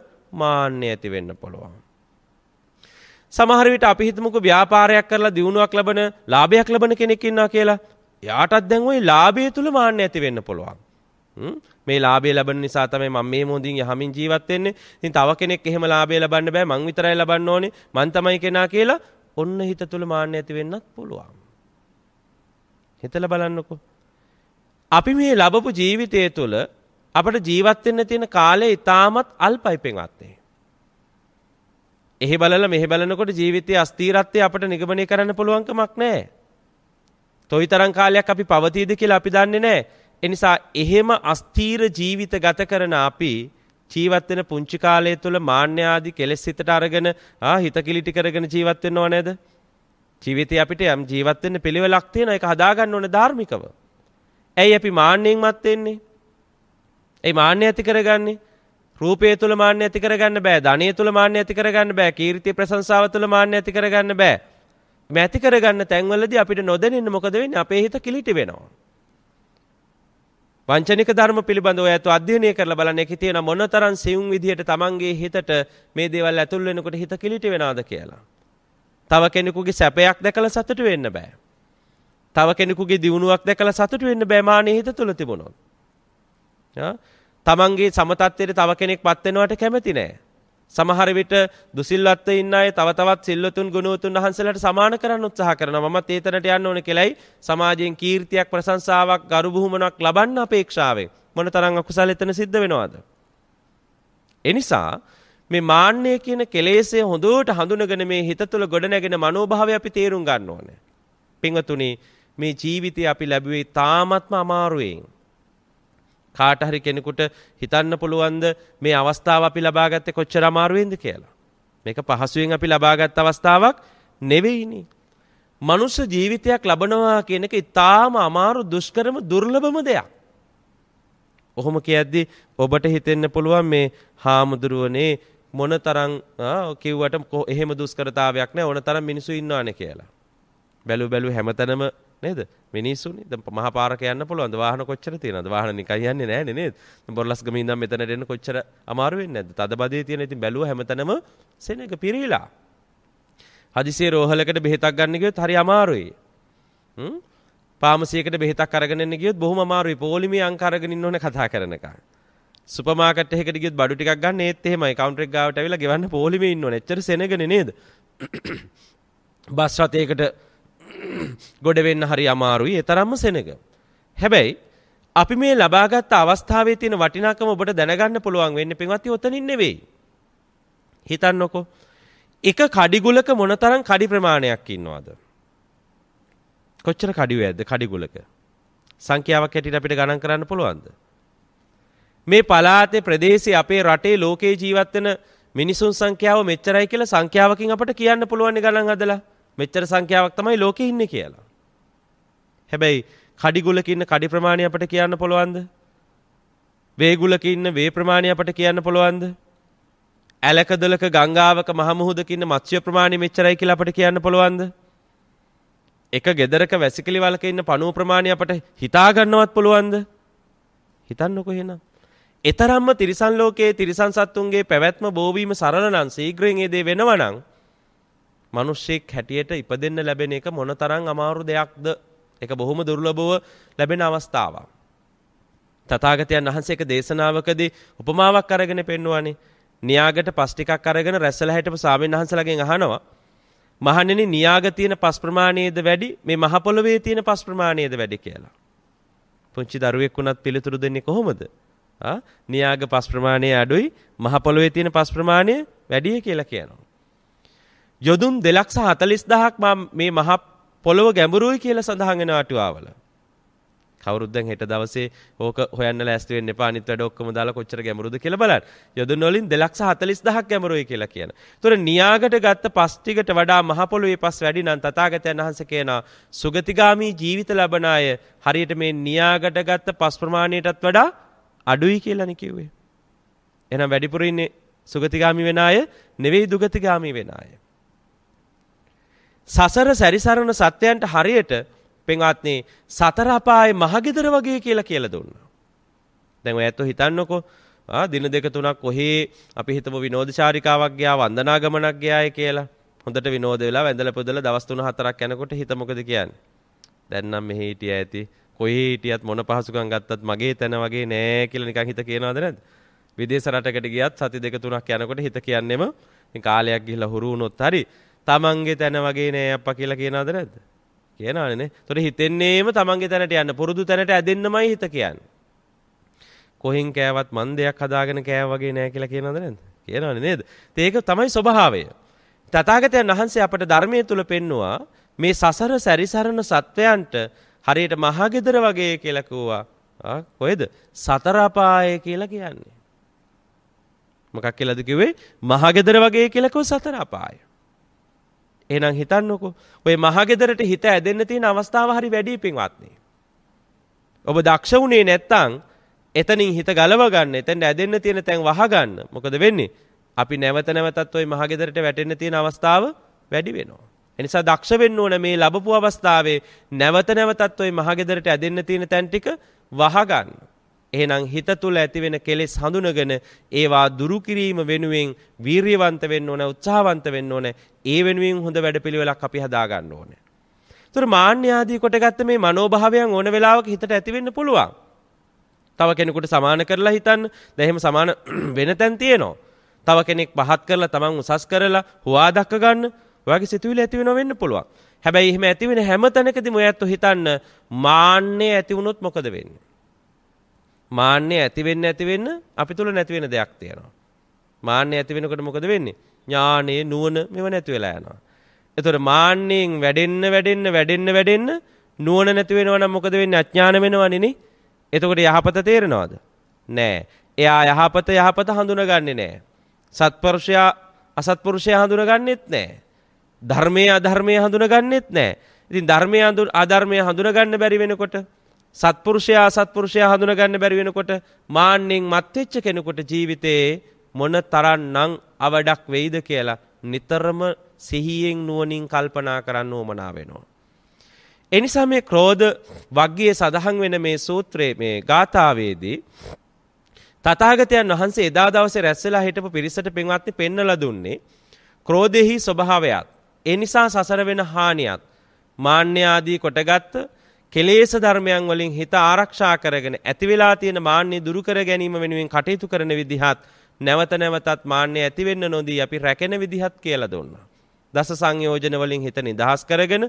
මාන්නය ඇති වෙන්න පුළුවන්. සමහර විට අපි හිතමුකෝ ව්‍යාපාරයක් කරලා දියුණුවක් ලබන ලාභයක් ලබන කෙනෙක් ඉන්නවා කියලා. එයාටත් දැන් ওই ලාභය තුල මාන්න ඇති වෙන්න පුළුවන්. මේ ලාභය ලබන නිසා තමයි මම මේ මොහොතින් යහමින් ජීවත් වෙන්නේ. ඉතින් තව කෙනෙක් එහෙම ලාභය ලබන්න බෑ මං විතරයි ලබන්න ඕනේ. මං තමයි කෙනා කියලා ඔන්න හිත තුල මාන්න ඇති වෙන්නත් පුළුවන්. හිතලා බලන්නකෝ. අපි මේ ලැබපු ජීවිතය තුළ අපට ජීවත් වෙන්න තියෙන කාලය ඉතාමත් අල්පයි පෙන්වත්නේ. එහි බලලා මෙහි බලනකොට ජීවිතයේ අස්ථීරත්වය අපට නිගමනය කරන්න පුළුවන්කමක් නැහැ. toyi තරම් කාලයක් අපි පවතීද කියලා අපි දන්නේ නැහැ. එනිසා එහෙම අස්තීර ජීවිත ගත කරන අපි ජීවත් වෙන පුංචි කාලය තුල මාන්‍ය ආදී කෙලෙස් හිතට අරගෙන ආ හිත කිලිටි කරගෙන ජීවත් වෙන්නව නේද? ජීවිතේ අපිට යම් ජීවත් වෙන්න පිළිවෙලක් තියෙනවා ඒක හදාගන්න ඕනේ ධාර්මිකව. ඇයි අපි මාන්නෙන්වත් වෙන්නේ? ඒ මාන්‍ය ඇති කරගන්නේ රූපය තුල මාන්‍ය ඇති කරගන්න බෑ ධනිය තුල මාන්‍ය ඇති කරගන්න බෑ කීර්ති ප්‍රශංසාව තුල මාන්‍ය ඇති කරගන්න බෑ මේ ඇති කරගන්න තැන්වලදී අපිට නොදැනෙන්න මොකද වෙන්නේ අපේ හිත කිලිටි වෙනවා වංචනික ධර්ම පිළිබඳව ඇත අධ්‍යයනය කරලා බලන්න ඒකේ තියෙන මොනතරම් සියුම් විදිහට Tamanගේ හිතට මේ දේවල් ඇතුල් වෙනකොට හිත කිලිටි වෙනවද කියලා. තව කෙනෙකුගේ සැපයක් දැකලා සතුටු වෙන්න බෑ. තව කෙනෙකුගේ දියුණුවක් දැකලා සතුටු වෙන්න බෑ මානෙ හිත තුල තිබුණොත්. තමන්ගේ සමතත්වයට තව කෙනෙක් පත් වෙනවට කැමති නෑ. සමහර විට දුසිල්වත්ව ඉන්න අය තව තවත් සිල්වතුන් ගුණවතුන් වහන්සේලාට සමාන කරන්න උත්සාහ කරනවා. මමත් ඒතනට යන්න ඕන කියලායි සමාජයෙන් කීර්තියක් ප්‍රශංසාවක් ගරු බුහුමනක් ලබන්න අපේක්ෂාවෙන් මොනතරම් අකුසල එතන සිද්ධ වෙනවද? එනිසා මේ මාන්නය කියන කෙලෙස්ය හොඳට හඳුනගෙන මේ හිත තුළ ගොඩනැගෙන මනෝභාවය අපි තේරුම් ගන්න ඕනේ. පින්වතුනි මේ ජීවිතය අපි ලැබුවේ තාමත්ම අමාරුවෙන්. කාට හරි කෙනෙකුට හිතන්න පුළුවන්ද මේ අවස්ථාව අපි ලබාගත්තේ කොච්චර අමාරුවෙන්ද කියලා. මේක පහසුවෙන් අපි ලබාගත් අවස්ථාවක් නෙවෙයිනේ. මනුෂ්‍ය ජීවිතයක් ලබනවා කියන එක ඉතාම අමාරු දුෂ්කරම දුර්ලභම දෙයක්. ඔහොම කියද්දි ඔබට හිතෙන්න පුළුවන් මේ හාමුදුරුවනේ මොන තරම් කිව්වට එහෙම දුෂ්කරතාවයක් නෑ ඕන තරම් මිනිස්සු ඉන්නවානේ කියලා. බැලු බැලු හැමතැනම නේද මිනිස්සුනි දැන් මහා පාරක යන්න පුළුවන්ද වාහන කොච්චර තියෙනවද වාහන නිකන් යන්නේ නැහනේ නේද බොරලස්ගම ඉඳන් මෙතනට එන්න කොච්චර අමාරු වෙන්නේ නැද්ද තදබදේ තියෙන ඉතින් බැලුව හැමතැනම සෙනඟ පිරීලා හදිසියේ රෝහලකට බෙහෙතක් ගන්න ගියොත් හරි අමාරුයි හ්ම් පාමසියකට බෙහෙතක් අරගෙන එන්න ගියොත් බොහොම අමාරුයි පොලිමිය අංක අරගෙන ඉන්න ඕනේ කතා කරනකම් සුපර් මාකට් එකකට ගියොත් බඩු ටිකක් ගන්න ඒත් එහෙමයි කවුන්ටර් එක ගාවට ඇවිල්ලා ගෙවන්න පොලිමිය ඉන්න ඕනේ එච්චර සෙනඟනේ නේද <coughs> බස් රථයකට <clears throat> ගොඩ වෙන්න හරි අමාරුයි. ඒ තරම්ම සෙනඟ. හැබැයි අපි මේ ලබාගත් අවස්ථාවේ තියෙන වටිනාකම ඔබට දැනගන්න පුළුවන් වෙන්නේ පින්වත්නි ඔතනින් නෙවෙයි. හිතන්නකෝ. එක කඩිගුලක මොනතරම් කඩි ප්‍රමාණයක් ඉන්නවද? කොච්චර කඩි වේද කඩිගුලක? සංඛ්‍යාවක් හැටියට අපිට ගණන් කරන්න පුළුවන්ද? මේ පළාතේ ප්‍රදේශයේ අපේ රටේ ලෝකේ ජීවත් වෙන මිනිසුන් සංඛ්‍යාව මෙච්චරයි කියලා සංඛ්‍යාවකින් අපට කියන්න පුළුවන් ගණන් හදලා මෙච්චර සංඛ්‍යාවක් තමයි ලෝකෙ ඉන්නේ කියලා. හැබැයි කඩිගුලක ඉන්න කඩි ප්‍රමාණය අපට කියන්න පුළුවන්ද? වේගුලක ඉන්න වේ ප්‍රමාණය අපට කියන්න පුළුවන්ද? ඇලකදලක ගංගාවක මහමුහුදක ඉන්න මත්ස්‍ය ප්‍රමාණය මෙච්චරයි කියලා අපට කියන්න පුළුවන්ද? එක ගෙදරක වැසිකිලි වලක ඉන්න පණුව ප්‍රමාණය අපට හිතා ගන්නවත් පුළුවන්ද? හිතන්නකෝ එහෙනම්. ඊතරම්ම තිරිසන් ලෝකයේ තිරිසන් සත්තුන්ගේ පැවැත්ම බෝවීම සරල නම් ශීඝ්‍රයෙන් ඒ දේ වෙනවා නම් මිනිස්සෙක් හැටියට ඉපදෙන්න ලැබෙන එක මොනතරම් අමාරු දෙයක්ද? ඒක බොහොම දුර්ලභව ලැබෙන අවස්ථාවක්. තථාගතයන් වහන්සේක දේශනාවකදී උපමාවක් අරගෙන පෙන්වුවානේ. නියාගට පස් ටිකක් අරගෙන රැස්සලහැටම සාමෙන් වහන්සලාගෙන් අහනවා. මහණෙනි නියාග තියෙන පස් ප්‍රමාණයේද වැඩි මේ මහ පොළවේ තියෙන පස් ප්‍රමාණයේද වැඩි කියලා. පුංචි දරුවෙක් වුණත් පිළිතුරු දෙන්නේ කොහොමද? ආ නියාග පස් ප්‍රමාණය අඩුයි මහ පොළවේ තියෙන පස් ප්‍රමාණය වැඩි කියලා කියනවා. යොදුන් දෙලක්ස හතලිස් දහක් මේ මහ පොළොව ගැඹුරුයි කියලා සඳහන් වෙන අටුවාවල. කවුරුත් දැන් හෙට දවසේ ඕක හොයන්න ලෑස්ති වෙන්න එපා අනිත් වැඩ ඔක්කොම දාලා කොච්චර ගැඹුරුද කියලා බලන්න. යොදුන් වලින් 240000ක් ගැඹුරුයි කියලා කියන. ඒතොර නියාගට ගත්ත පස් ටිකට වඩා මහ පොළොවේ පස් වැඩි නම් තථාගතයන් වහන්සේ කියනවා සුගතිගාමි ජීවිත ලබන අය හරියට මේ නියාගට ගත්ත පස් ප්‍රමාණයටත් වඩා අඩුයි කියලානේ කිව්වේ. එහෙනම් වැඩිපුර ඉන්නේ සුගතිගාමි වෙන අය නෙවෙයි දුගතිගාමි වෙන අය. සසර සැරිසරන සත්‍යයන්ට හරියට පෙන්වත්නේ සතර අපායේ මහගෙදර වගේ කියලා කියලා දුන්නා. දැන් ඔය ඇත්තෝ හිතන්නකෝ ආ දින දෙක තුනක් කොහේ අපි හිතමු විනෝද චාරිකාවක් ගියා වන්දනා ගමනක් ගියාය කියලා. හොඳට විනෝද වෙලා වැඳලා පුදලා දවස් තුන හතරක් යනකොට හිත මොකද කියන්නේ? දැන් නම් මෙහි හිටිය ඇති කොහේ හිටියත් මොන පහසුකම් ගත්තත් මගේ තැන වගේ නෑ කියලා නිකන් හිත කියනවද නැද්ද? විදේශ රටකට ගියත් සති දෙක තුනක් යනකොට හිත කියන්නේම කාලයක් ගිහිලා හුරු වුණොත් හරි තමන්ගේ තැන වගේ නෑ අප්පා කියලා කියනවද නැද්ද? කියනවනේ. ඒතොර හිතෙන්නේම තමන්ගේ තැනට යන්න. පුරුදු තැනට ඇදෙන්නමයි හිත කියන්නේ. කොහෙන් කෑවත් මන් දෙයක් හදාගෙන කෑව වගේ නෑ කියලා කියනවද නැද්ද? කියනවනේ නේද? ඒක තමයි ස්වභාවය. තථාගතයන් වහන්සේ අපට ධර්මයේ තුල පෙන්නවා මේ සසර සැරිසරන සත්වයන්ට හරියට මහගෙදර වගේ කියලා කිව්වා කොහෙද සතර අපාය කියලා කියන්නේ මොකක් කියලාද කිව්වේ මහගෙදර වගේ කියලා කිව්ව සතර අපාය එහෙනම් හිතන්නකෝ ඔය මහගෙදරට හිත ඇදෙන්න තියෙන අවස්ථාව හරි වැඩි පින්වත්නි. ඔබ දක්ෂ වුණේ නැත්නම් එතනින් හිත ගලව ගන්න එතෙන් ඇදෙන්න තියෙන තැන් වහ ගන්න. මොකද වෙන්නේ? අපි නැවත නැවතත් ওই මහගෙදරට වැටෙන්න තියෙන අවස්ථාව වැඩි වෙනවා. එනිසා දක්ෂ වෙන්න ඕන මේ ලැබපු අවස්ථාවේ නැවත නැවතත් ওই මහගෙදරට ඇදෙන්න තියෙන තැන් ටික වහ ගන්න. එහෙනම් හිත තුළ ඇතිවෙන කෙලෙස් හඳුනගෙන ඒවා දුරු කිරීම වෙනුවෙන් වීරියවන්ත වෙන්න ඕන උත්සාහවන්ත වෙන්න ඕන ඒ වෙනුවෙන් හොඳ වැඩපිළිවෙලක් අපි හදා ගන්න ඕන. ඒතර මාන්‍ය ආදී කොටගත්ත මේ මනෝභාවයන් ඕන වෙලාවක හිතට ඇති වෙන්න පුළුවන්. තව කෙනෙකුට සමාන කරලා හිතන්න දැන් එහෙම සමාන <clears throat> වෙන තැන් තියෙනවා. තව කෙනෙක් පහත් කරලා තමන් උසස් කරලා හුවා දක්ක ගන්න ඔයාගේ සිතුවිලි ඇති වෙනව වෙන්න පුළුවන්. හැබැයි එහෙම ඇති වෙන හැම තැනකදීම ඔයත් හිතන්න මාන්නේ ඇති වුණොත් මොකද වෙන්නේ? මාන්නය ඇති වෙන්න ඇති වෙන්න අපි තුල නැති වෙන දෙයක් තියෙනවා. මාන්නය ඇති වෙනකොට මොකද වෙන්නේ? ඥානෙ නුවණ මෙව නැති වෙලා යනවා. එතකොට මාන්නයෙන් වැඩෙන්න වැඩෙන්න වැඩෙන්න වැඩෙන්න නුවණ නැති වෙනවා නම් මොකද වෙන්නේ? අඥාන වෙනවනේ නේ. එතකොට යහපත තේරෙනවද? නෑ. එයා යහපත යහපත හඳුනගන්නේ නෑ. සත්පුරුෂයා අසත්පුරුෂයා හඳුනගන්නෙත් නෑ. ධර්මයේ අධර්මයේ හඳුනගන්නෙත් නෑ. ඉතින් ධර්මයේ අධර්මයේ හඳුනගන්න බැරි වෙනකොට සත්පුරුෂයා අසත්පුරුෂයා හඳුනගන්න බැරි වෙනකොට මාන්නෙන් මත්වෙච්ච කෙනෙකුට ජීවිතේ මොන තරම්නම් අවඩක් වෙයිද කියලා නිතරම සිහියෙන් නුවණින් කල්පනා කරන්න උවමනා වෙනවා. එනිසා මේ ක්‍රෝධ වග්ගයේ සඳහන් වෙන මේ සූත්‍රයේ මේ ගාථාවේදී තථාගතයන් වහන්සේ එදා දවසේ රැස් වෙලා හිටපු පිරිසට පින්වත්නි පෙන්වලා දුන්නේ ක්‍රෝධෙහි ස්වභාවයත් ඒ නිසා සසර වෙන හානියත් මාන්‍ය ආදී කොටගත් කෙලේශ ධර්මයන් වලින් හිත ආරක්ෂා කරගෙන ඇති වෙලා තියෙන මාන්නේ දුරු කර ගැනීම වෙනුවෙන් කටයුතු කරන විදිහත් නැවත නැවතත් මාන්නේ ඇති වෙන්න නොදී අපි රැකෙන විදිහත් කියලා දුන්නා. දස සංයෝජන වලින් හිත නිදහස් කරගෙන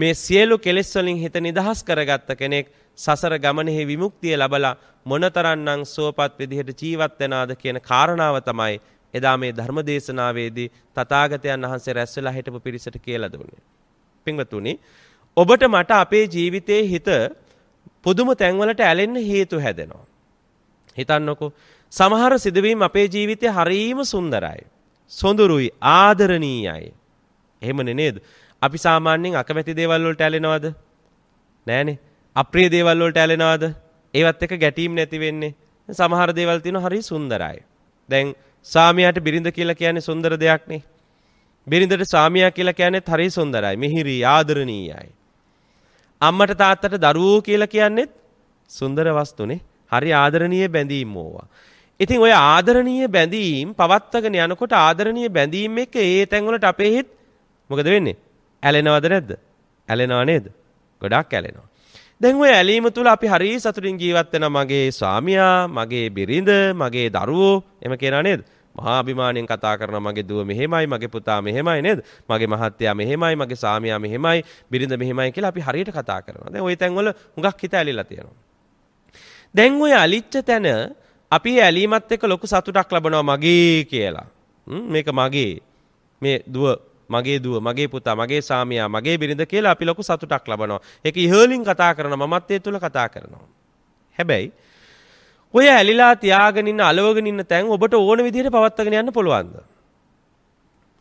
මේ සියලු කෙලෙස් වලින් හිත නිදහස් කරගත්ත කෙනෙක් සසර ගමනෙහි විමුක්තිය ලබලා මොනතරම්නම් සුවපත් විදිහට ජීවත් වෙනාද කියන කාරණාව තමයි එදා මේ ධර්ම දේශනාවේදී තථාගතයන් වහන්සේ රැස් වෙලා හිටපු පිරිසට කියලා දුන්නේ. පින්වතුනි ඔබට මට අපේ ජීවිතයේ හිත පුදුම තැන්වලට ඇලෙන්න හේතු හැදෙනවා. හිතන්නකෝ සමහර සිදුවීම් අපේ ජීවිතේ හරීම සුන්දරයි. සොඳුරුයි, ආදරණීයයි. එහෙමනේ නේද? අපි සාමාන්‍යයෙන් අකමැති දේවල් වලට ඇලෙනවද? නෑනේ. අප්‍රිය දේවල් වලට ඇලෙනවද? ඒවත් එක ගැටීම් නැති වෙන්නේ. සමහර දේවල් තියෙනවා හරි සුන්දරයි. දැන් සාමියාට බිරිඳ කියලා කියන්නේ සුන්දර දෙයක්නේ. බිරිඳට සාමියා කියලා කියන්නේත් හරි සුන්දරයි. මිහිරි ආදරණීයයි. අම්මට තාත්තට දරුවෝ කියලා කියන්නේත් සුන්දර වස්තුනේ. හරි ආදරණීය බැඳීම් ඕවා. ඉතින් ඔය ආදරණීය බැඳීම් පවත්වාගෙන යනකොට ආදරණීය බැඳීම් එක ඒ තැන්වලට අපේ හිත මොකද වෙන්නේ? ඇලෙනවද නැද්ද? ඇලෙනව නේද? ගොඩක් ඇලෙනවා. දැන් ඔය ඇලීම තුළ අපි හරි සතුටින් ජීවත් වෙනවා මගේ ස්වාමියා, මගේ බිරිඳ, මගේ දරුවෝ එම කියනා නේද? මහා අභිමාණයෙන් කතා කරනවා මගේ දුව මෙහෙමයි මගේ පුතා මෙහෙමයි නේද මගේ මහත්තයා මෙහෙමයි මගේ සාමියා මෙහෙමයි බිරිඳ මෙහෙමයි කියලා අපි හරියට කතා කරනවා දැන් ওই තැන්වල හුඟක් හිත ඇලිලා තියෙනවා දැන් ওই අලිච්ච තැන අපි ඇලීමත් එක්ක ලොකු සතුටක් ලබනවා මගේ කියලා මේක මගේ මේ දුව මගේ දුව මගේ පුතා මගේ සාමියා මගේ බිරිඳ කියලා අපි ලොකු සතුටක් ලබනවා ඒක ඉහලින් කතා කරන මමත් ඒ තුල කතා කරනවා හැබැයි ඔය ඇලිලා තියාගෙන ඉන්න අලවගෙන ඉන්න තැන් ඔබට ඕන විදිහට පවත්වාගෙන යන්න පුළුවන්ද?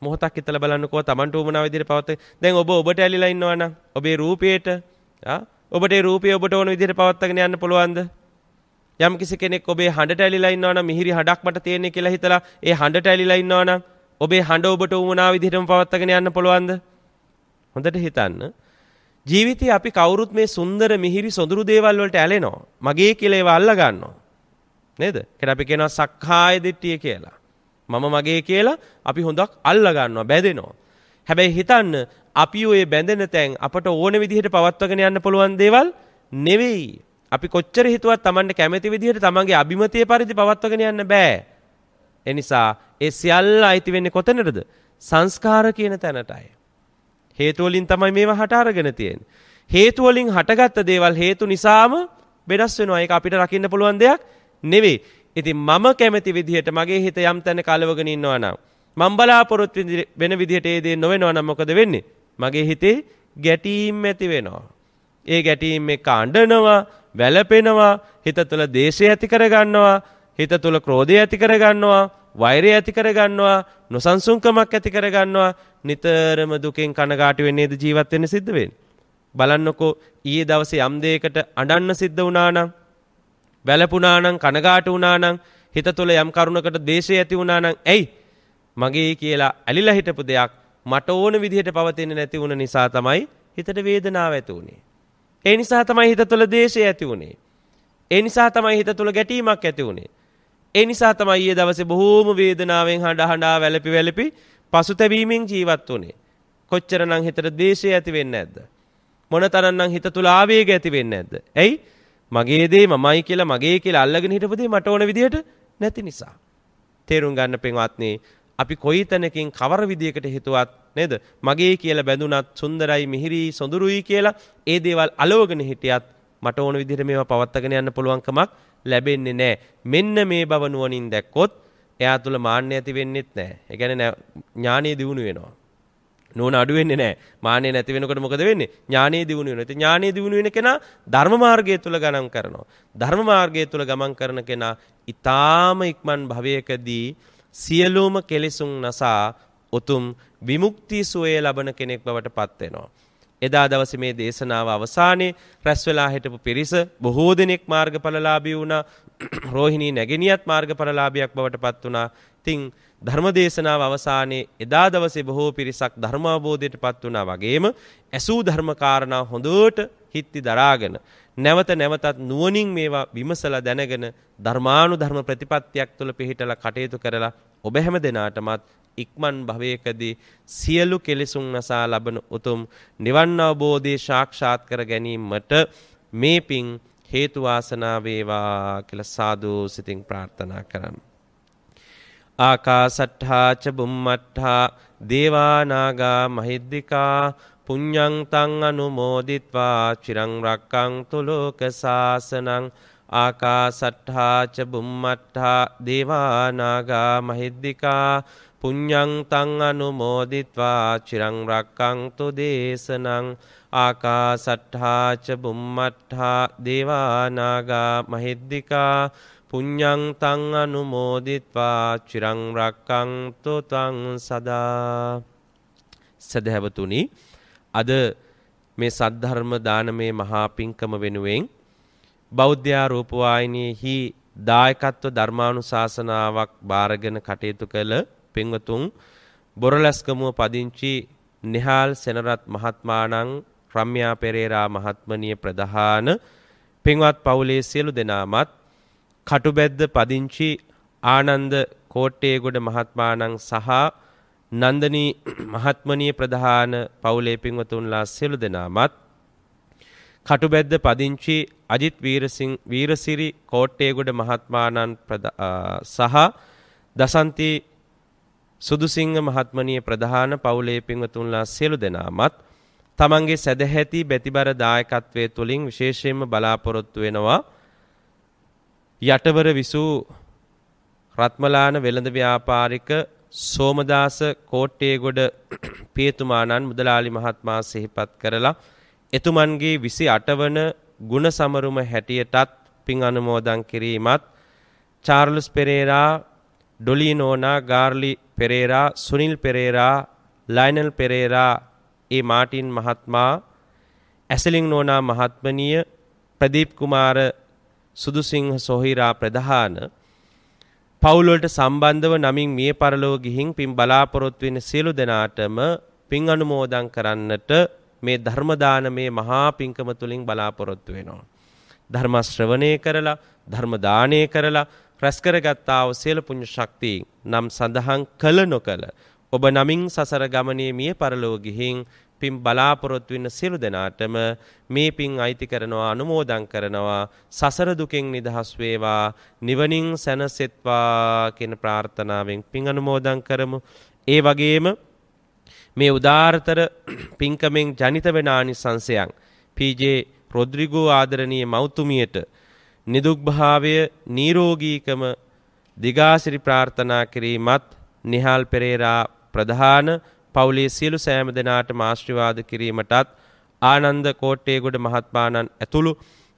මොහොතක් හිතලා බලන්නකෝ Tamanට උමනා විදිහට පවත්වාගෙන දැන් ඔබ ඔබට ඇලිලා ඉන්නවා නම් ඔබේ රූපයට ඔබට ඒ රූපය ඔබට ඕන විදිහට පවත්වාගෙන යන්න පුළුවන්ද? යම් කිසි කෙනෙක් ඔබේ හඬට ඇලිලා ඉන්නවා නම් මිහිරි හඬක් මට තියෙන්නේ කියලා හිතලා ඒ හඬට ඇලිලා ඉන්නවා නම් ඔබේ හඬ ඔබට උමනා විදිහටම පවත්වාගෙන යන්න පුළුවන්ද? හොඳට හිතන්න. ජීවිතේ අපි කවුරුත් මේ සුන්දර මිහිරි සොඳුරු දේවල් වලට ඇලෙනවා. මගේ කියලා ඒවා අල්ලා ගන්නවා. නේද? ඒකට අපි කියනවා සක්කාය දිට්ඨිය කියලා. මම මගේ කියලා අපි හොඳක් අල්ලා ගන්නවා බැඳෙනවා. හැබැයි හිතන්න අපි ඔය බැඳෙන තැන් අපට ඕන විදිහට පවත්වාගෙන යන්න පුළුවන් දේවල් නෙවෙයි. අපි කොච්චර හිතුවත් Tamanට කැමති විදිහට Tamanගේ අභිමතය පරිදි පවත්වාගෙන යන්න බෑ. ඒ නිසා ඒ සියල්ල අයිති වෙන්නේ කොතැනටද? සංස්කාර කියන තැනටයි. හේතු වලින් තමයි මේවා හට අරගෙන තියෙන්නේ. හේතු වලින් හටගත්ත දේවල් හේතු නිසාම වෙනස් වෙනවා. ඒක අපිට රකින්න පුළුවන් දෙයක් නෙවෙයි. ඉතින් මම කැමති විදිහට මගේ හිත යම් තැන කලවගෙන ඉන්නවා නම් මම බලාපොරොත්තු වෙන විදිහට ඒ දේ නොවෙනවා නම් මොකද වෙන්නේ? මගේ හිතේ ගැටීම් ඇති වෙනවා. ඒ ගැටීම් එක අඬනවා, වැළපෙනවා, හිත තුළ දේශය ඇති කරගන්නවා, හිත තුළ ක්‍රෝධය ඇති කරගන්නවා, වෛරය ඇති කරගන්නවා, නොසන්සුන්කමක් ඇති කරගන්නවා, නිතරම දුකෙන් කනගාටු වෙන්නේ නේද ජීවත් වෙන්න සිද්ධ වෙන්නේ. බලන්නකෝ ඊයේ දවසේ යම් දෙයකට අඬන්න සිද්ධ වුණා නම් වැළපුණා නම් කනගාටු වුණා නම් හිත තුළ යම් කරුණකට දේශය ඇති වුණා නම් ඇයි මගේ කියලා ඇලිලා හිටපු දෙයක් මට ඕන විදිහට පවතින්නේ නැති වුණ නිසා තමයි හිතට වේදනාව ඇති වුණේ. ඒ නිසා තමයි හිත තුළ දේශය ඇති වුණේ. ඒ නිසා තමයි හිත තුළ ගැටීමක් ඇති වුණේ. ඒ නිසා තමයි ඊයේ දවසේ බොහෝම වේදනාවෙන් හඬ හඬා වැළපි වැළපි පසුතැවීමෙන් ජීවත් වුණේ. කොච්චරනම් හිතට දේශය ඇති වෙන්නේ නැද්ද? මොනතරම්නම් හිත තුළ ආවේග ඇති වෙන්නේ නැද්ද? ඇයි? මගේ දේ මමයි කියලා මගේ කියලා අල්ලගෙන හිටපදේ මට ඕන විදියට නැති නිසා. තේරුම් ගන්න පෙන්වත්නේ අපි කොයි තැනකින් කවර විදියකට හිතුවත් නේද මගේ කියලා බැඳුනත් සුන්දරයි මිහිරි සොඳුරුයි කියලා ඒ දේවල් අලවගෙන හිටියත් මට ඕන විදිහට මේවා පවත්වාගෙන යන්න පුළුවන්කමක් ලැබෙන්නේ නැහැ. මෙන්න මේ බව නුවණින් දැක්කොත් එයා තුල මාන්න ඇති වෙන්නෙත් නැහැ. ඒ කියන්නේ ඥානෙ දියුණු වෙනවා. නෝන අඩු වෙන්නේ නැහැ. මාන්නේ නැති වෙනකොට මොකද වෙන්නේ? ඥානෙ දියුණු වෙනවා. ඉතින් ඥානෙ දියුණු වෙන කෙනා ධර්ම මාර්ගය තුල ගණන් කරනවා. ධර්ම මාර්ගය තුල ගමන් කරන කෙනා ඊ타ම ඉක්මන් භවයකදී සියලුම කෙලෙසුන් නසා උතුම් විමුක්ති සුවය ලබන කෙනෙක් බවට පත් වෙනවා. එදා දවසේ මේ දේශනාව අවසානයේ රැස් වෙලා හිටපු පිරිස බොහෝ දෙනෙක් මාර්ගඵලලාභී වුණා. <clears throat> රෝහිණී නැගණියත් මාර්ගඵලලාභියක් බවට පත් වුණා. ඉතින් ධර්මදේශනාව අවසානයේ එදා දවසේ බොහෝ පිරිසක් ධර්ම අවබෝධයටපත් වුණා වගේම ඇසූ ධර්මකාරණා හොඳට හිත්ති දරාගෙන නැවත නැවතත් නුවණින් මේවා විමසලා දැනගෙන ධර්මානුධර්ම ප්‍රතිපත්තියක් තුළ පිහිටලා කටයුතු කරලා ඔබ හැම දෙනාටමත් ඉක්මන් භවයකදී සියලු කෙලෙසුන් නසා ලබන උතුම් නිවන් අවබෝධය සාක්ෂාත් කර ගැනීමට මේ පිං හේතු වාසනා වේවා කියලා සාදු සිතින් ප්‍රාර්ථනා කරමි ආකාසට්ඨාච බුම්මට්ඨා දේවානාගා මහිද්దికා පුඤ්ඤං තං අනුමෝදිත්වා චිරං රක්කන්තු ලෝක සාසනං ආකාසට්ඨාච බුම්මට්ඨා දේවානාගා මහිද්దికා පුඤ්ඤං තං අනුමෝදිත්වා චිරං රක්කන්තු දේශනං ආකාසට්ඨාච බුම්මට්ඨා දේවානාගා මහිද්దికා පුඤ්ඤං තං අනුමෝදිත්වා චිරං රක්කන්තු තං සදා සදහැවතුනි අද මේ සද්ධර්ම දානමේ මහා පිංකම වෙනුවෙන් බෞද්ධ ආරූප වායිනියෙහි දායකත්ව ධර්මානුශාසනාවක් බාරගෙන කටයුතු කළ පින්වතුන් බොරලැස්කමුව පදිංචි නිහාල් සෙනරත් මහත්මාණන් රම්‍යා පෙරේරා මහත්මනිය ප්‍රධාන පින්වත් පවුලේ සියලු දෙනාමත් කටුබැද්ද පදිංචි ආනන්ද කෝට්ටේගොඩ මහත්මාණන් සහ නන්දනී මහත්මනිය ප්‍රධාන පවුලේ පින්වතුන්ලා සියලු දෙනාමත් කටුබැද්ද පදිංචි අජිත් වීරසිං වීරසිරි කෝට්ටේගොඩ මහත්මාණන් සහ දසන්ති සුදුසිංහ මහත්මනිය ප්‍රධාන පවුලේ පින්වතුන්ලා සියලු දෙනාමත් තමන්ගේ සැදැහැති බැතිබර දායකත්වය තුළින් විශේෂයෙන්ම බලාපොරොත්තු වෙනවා යටවර විසූ රත්මලාන වෙළඳ ව්‍යාපාරික සෝමදාස කෝට්ටේගොඩ <clears throat> පියතුමාණන් මුදලාලි මහත්මා සිහිපත් කරලා එතුමන්ගේ විසි අටවන ගුණ සමරුම හැටියටත් පින් අනුමෝදන් කිරීමත් චාර්ලස් පෙරේරා ඩොලිනෝනා ගාර්ලි Perera Sunil Perera Lionel Perera A Martin මහත්මා ඇසලිං නෝනා මහත්මනිය ප්‍රදීප් කුමාර සුදුසිංහ සොහිරා ප්‍රධාන පවුලවලට සම්බන්ධව නමින් මිය පරලොව ගිහින් පින් බලාපොරොත්තු වෙන සියලු දෙනාටම පින් අනුමෝදන් කරන්නට මේ ධර්ම දානමේ මහා පින්කම තුලින් බලාපොරොත්තු වෙනවා. ධර්ම ශ්‍රවණය කරලා ධර්ම දානය කරලා රැස් කරගත්තා වූ සියලු පුණ්‍ය ශක්තිය නම් සඳහන් කළ නොකළ ඔබ නමින් සසර ගමනේ මිය පරලොව ගිහින් පින් බලාපොරොත්තු වෙන සියලු දෙනාටම මේ පින් අයිති කරනවා අනුමෝදන් කරනවා සසර දුකෙන් නිදහස් වේවා නිවනින් සැනසෙත්වා කියන ප්‍රාර්ථනාවෙන් පින් අනුමෝදන් කරමු ඒ වගේම මේ උදාාරතර පින්කමෙන් ජනිත වෙන ආනිසංසයන් පීජේ රොද්රිගෝ ආදරණීය මෞතුමියට නිදුක්භාවය නිරෝගීකම දිගාසිරි ප්‍රාර්ථනා කිරීමත් නිහාල් පෙරේරා ප්‍රධාන පවුලේ සියලු සෑම දෙනාට මාශ්‍රවාද කිරීමටත් ආනන්ද කෝට්ටේගොඩ මහත්මානන් ඇතුළු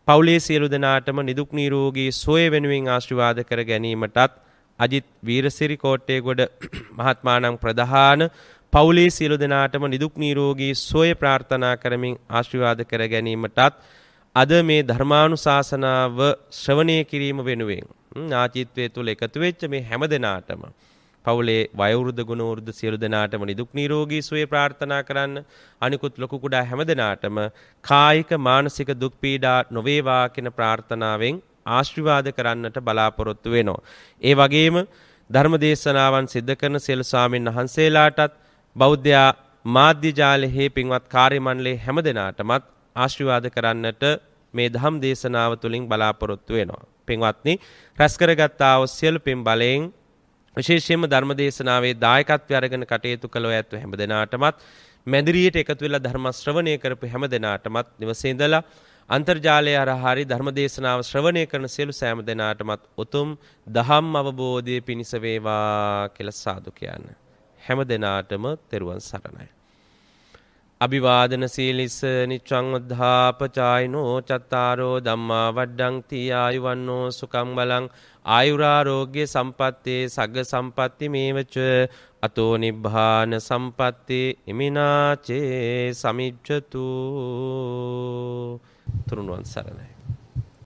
පවුලේ සියලු දෙනාටම නිදුක් නීරෝගී සොය වෙනුවෙන් ආශ්‍රවාද කර ගැනීමටත් අජිත් වීරසිරි කෝට්ටේගොඩ <clears throat> මහත්මානං ප්‍රධාන පවුලේ සියලු දෙනාටම නිදුක් නීරෝගී සොය ප්‍රාර්ථනා කරමින් ආශිර්වාද කර ගැනීමටත් අද මේ ධර්මානුශාසනාව ශ්‍රවණය කිරීම වෙනුවෙන් ආචිත්වයේ තුල එකතු වෙච්ච මේ හැම දෙනාටම පවුලේ වයවෘද ගුණවෘද සියලු දෙනාටම නිදුක් නිරෝගී සුවය ප්‍රාර්ථනා කරන්න අනිකුත් ලොකු කුඩා හැම දෙනාටම කායික මානසික දුක් පීඩා නොවේවා කියන ප්‍රාර්ථනාවෙන් ආශිර්වාද කරන්නට බලාපොරොත්තු වෙනවා. ඒ වගේම ධර්ම දේශනාවන් සිද්ධ කරන සියලු ස්වාමීන් වහන්සේලාටත් බෞද්ධයා මාධ්‍ය ජාලයේ පින්වත් කාර්ය මණ්ඩලයේ හැම දෙනාටමත් ආශිර්වාද කරන්නට මේ ධම් දේශනාව තුළින් බලාපොරොත්තු වෙනවා. පින්වත්නි රැස් කරගත්තා වූ සියලු පින් බලයෙන් විශේෂයෙන්ම ධර්මදේශනාවේ දායකත්වය අරගෙන කටයුතු කළ ඇතු හැම දෙනාටමත් මැදිරියට එකතු වෙලා ධර්ම ශ්‍රවණය කරපු හැම දෙනාටමත් නිවසේ ඉඳලා අන්තර්ජාලය හරහා හරි ධර්මදේශනාව ශ්‍රවණය කරන සියලු සෑම දෙනාටමත් උතුම් දහම් අවබෝධය පිණිස වේවා කියලා සාදු කියන්න. හැම දෙනාටම තෙරුවන් සරණයි. අභිවාදන සීලිස්ස නිච්චං උද්ධාපචායිනෝ චත්තාරෝ ධම්මා වඩ්ඩංති ආයුවන්නෝ සුකං බලං ආයුරාරෝග්‍ය සම්පත්තේ සග්ග සම්පatti මේවච අතෝ නිබ්බාන සම්පatti ඉමිනාචේ සමිච්ඡතු තුරුණුවන් සරණයි